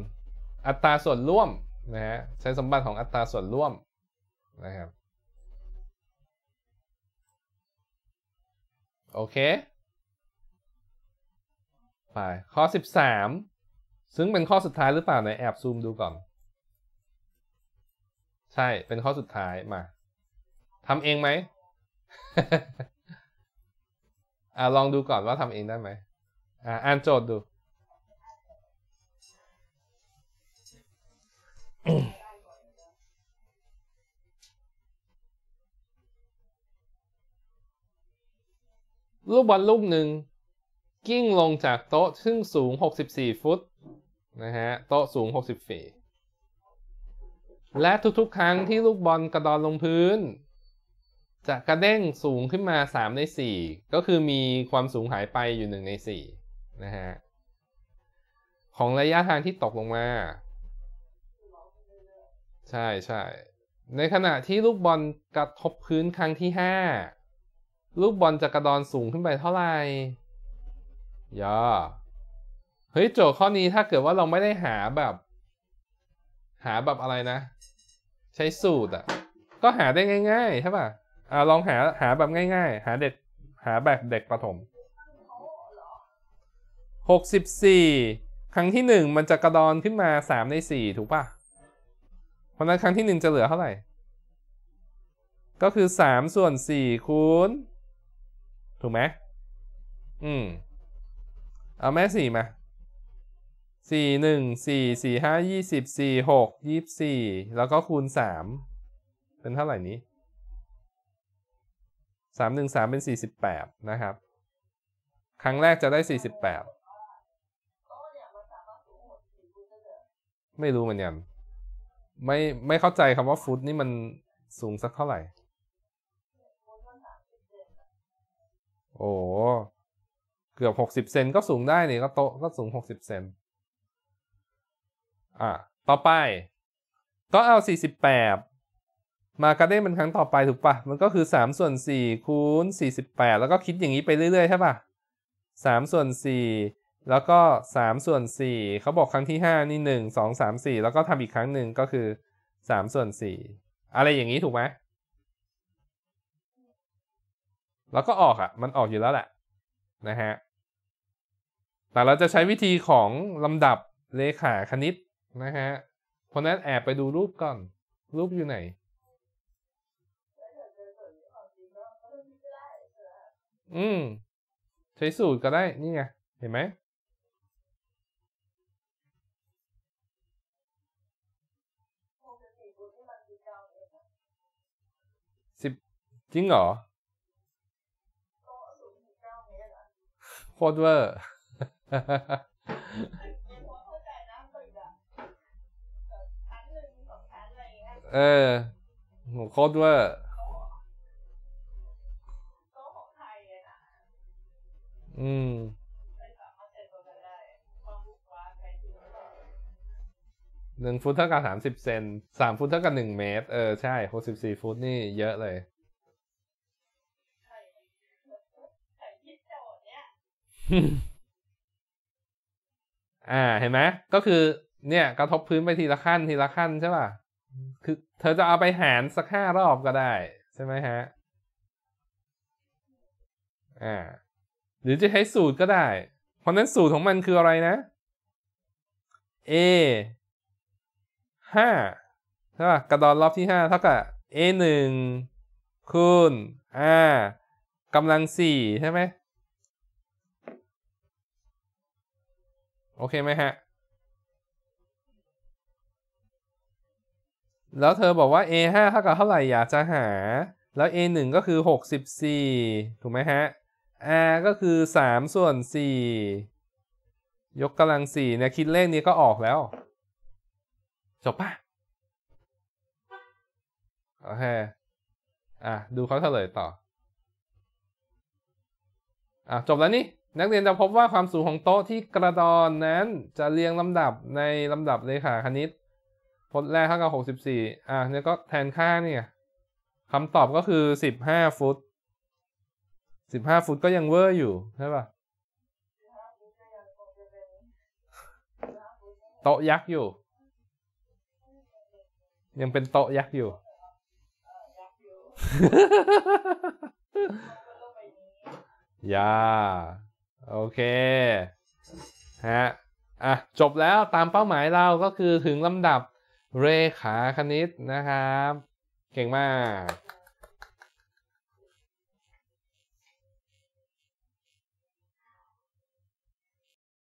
อัตราส่วนร่วมนะฮะใช้สมบัติของอัตราส่วนร่วมนะครับ โอเค ไป ข้อ 13 ซึ่งเป็นข้อสุดท้ายหรือเปล่าไหนแอบซูมดูก่อน ใช่เป็นข้อสุดท้ายมาทำเองไหมอ่าลองดูก่อนว่าทำเองได้ไหมอ่าอ่านโจทย์ดู ลูกบอลลูกหนึ่ง กิ้งลงจากโต๊ะซึ่งสูง 64 ฟุต นะฮะโต๊ะสูง 64 และทุกๆครั้งที่ลูกบอลกระดอนลงพื้นจะกระเด้งสูงขึ้นมา 3 ใน 4 ก็คือมีความสูงหายไปอยู่ 1 ใน4นะฮะของระยะทางที่ตกลงมา ใช่ใช่ในขณะที่ลูกบอลกระทบพื้นครั้งที่ 5 ลูกบอลจะกระดอนสูงขึ้นไปเท่าไหร่ย่อเฮ้ย โจทย์ข้อนี้ถ้าเกิดว่าเราไม่ได้หาแบบ หาแบบอะไรนะ ใช้สูตรอะ่ะ ก็หาได้ง่าย ๆ ใช่ป่ะอ่าลองหาหาแบบง่ายๆ หาเด็ก หาแบบเด็กประถม หกสิบสี่ ครั้งที่หนึ่งมันจะกระดอนขึ้นมาสามในสี่ถูกปะเพราะนั้นครั้งที่หนึ่งจะเหลือเท่าไหร่ ก็คือสามส่วนสี่คูณถูกไหมอืมเอาแม่สี่มา สี่หนึ่ง สี่สี่ห้ายี่สิบสี่หกยี่สี่ แล้วก็คูณสาม เป็นเท่าไหร่นี้3 1 3 เป็น 48 นะครับ ครั้งแรกจะได้ 48 ไม่รู้เหมือนกันไม่ไม่เข้าใจคำว่าฟุตนี่มันสูงสักเท่าไหร่ โอ้ เกือบ 60เซนก็สูงได้นี่ ก็โต๊ะก็สูง 60เซน อ่ะต่อไป ก็เอา 48มากระเด้นมันครั้งต่อไปถูกปะมันก็คือ3ส่วน4คูณ48 แล้วก็คิดอย่างนี้ไปเรื่อยๆใช่ปะ3ส่วน4แล้วก็3ส่วน4เขาบอกครั้งที่ 5 นี่ 1 2 3 4 แล้วก็ทำอีกครั้งหนึ่งก็คือ3ส่วน4อะไรอย่างนี้ถูกไหม แล้วก็ออกอะ่ะ มันออกอยู่แล้วแหละนะฮะ แต่เราจะใช้วิธีของลำดับ เลขาคณิตนะฮะเพราะนั้นแอบไปดูรูปก่อนรูปอยู่ไหนอืมใช้สูตรก็ได้นี่ไงเห็นไหมสิบจริงเหรอโคตรเวอร์เออโคตรเวอร์อืมหนึ่งฟุตเท่ากับสามสิบเซน สามฟุตเท่ากับหนึ่งเมตร เออ ใช่หกสิบสี่ฟุตนี่เยอะเลย อ่าเห็นไหม ก็คือ เนี่ยกระทบพื้นไปทีละขั้นทีละขั้นใช่ป่ะ คือ เธอจะเอาไปหารสักห้ารอบก็ได้ ใช่ไหมฮะ อ่าหรือจะใช้สูตรก็ได้ เพราะนั้นสูตรของมันคืออะไรนะ a 5ใช่ป่ะ กระดอนรอบที่ 5 เท่ากับ a 1คูณ r กำลัง4ใช่ไหม โอเคไหมฮะ แล้วเธอบอกว่า a 5เท่ากับเท่าไหร่อยากจะหา แล้ว a 1ก็คือ 64 ถูกไหมฮะ r ก็คือ3ส่วน4ยกกำลัง4เนี่ยคิดเลขนี้ก็ออกแล้ว จบปะโอเคอ่ะดูเขาเฉลยต่ออ่ะจบแล้วนี่ นักเรียนจะพบว่าความสูงของโต๊ะที่กระดอนนั้น จะเรียงลำดับในลำดับเลขาคณิตพจน์แรกเท่ากับ 64อ่ะเนี่ยก็แทนค่าเนี่ยคำตอบก็คือ 15 ฟุตสิบห้าฟุตก็ยังเวอร์อยู่ใช่ป่ะโต๊ะยักษ์อยู่ ยังเป็นโต๊ะยักษ์อยู่ยาโอเค ฮะ อ่ะ จบแล้วตามเป้าหมายเราก็คือถึงลำดับ เรขาคณิตนะครับ เก่งมาก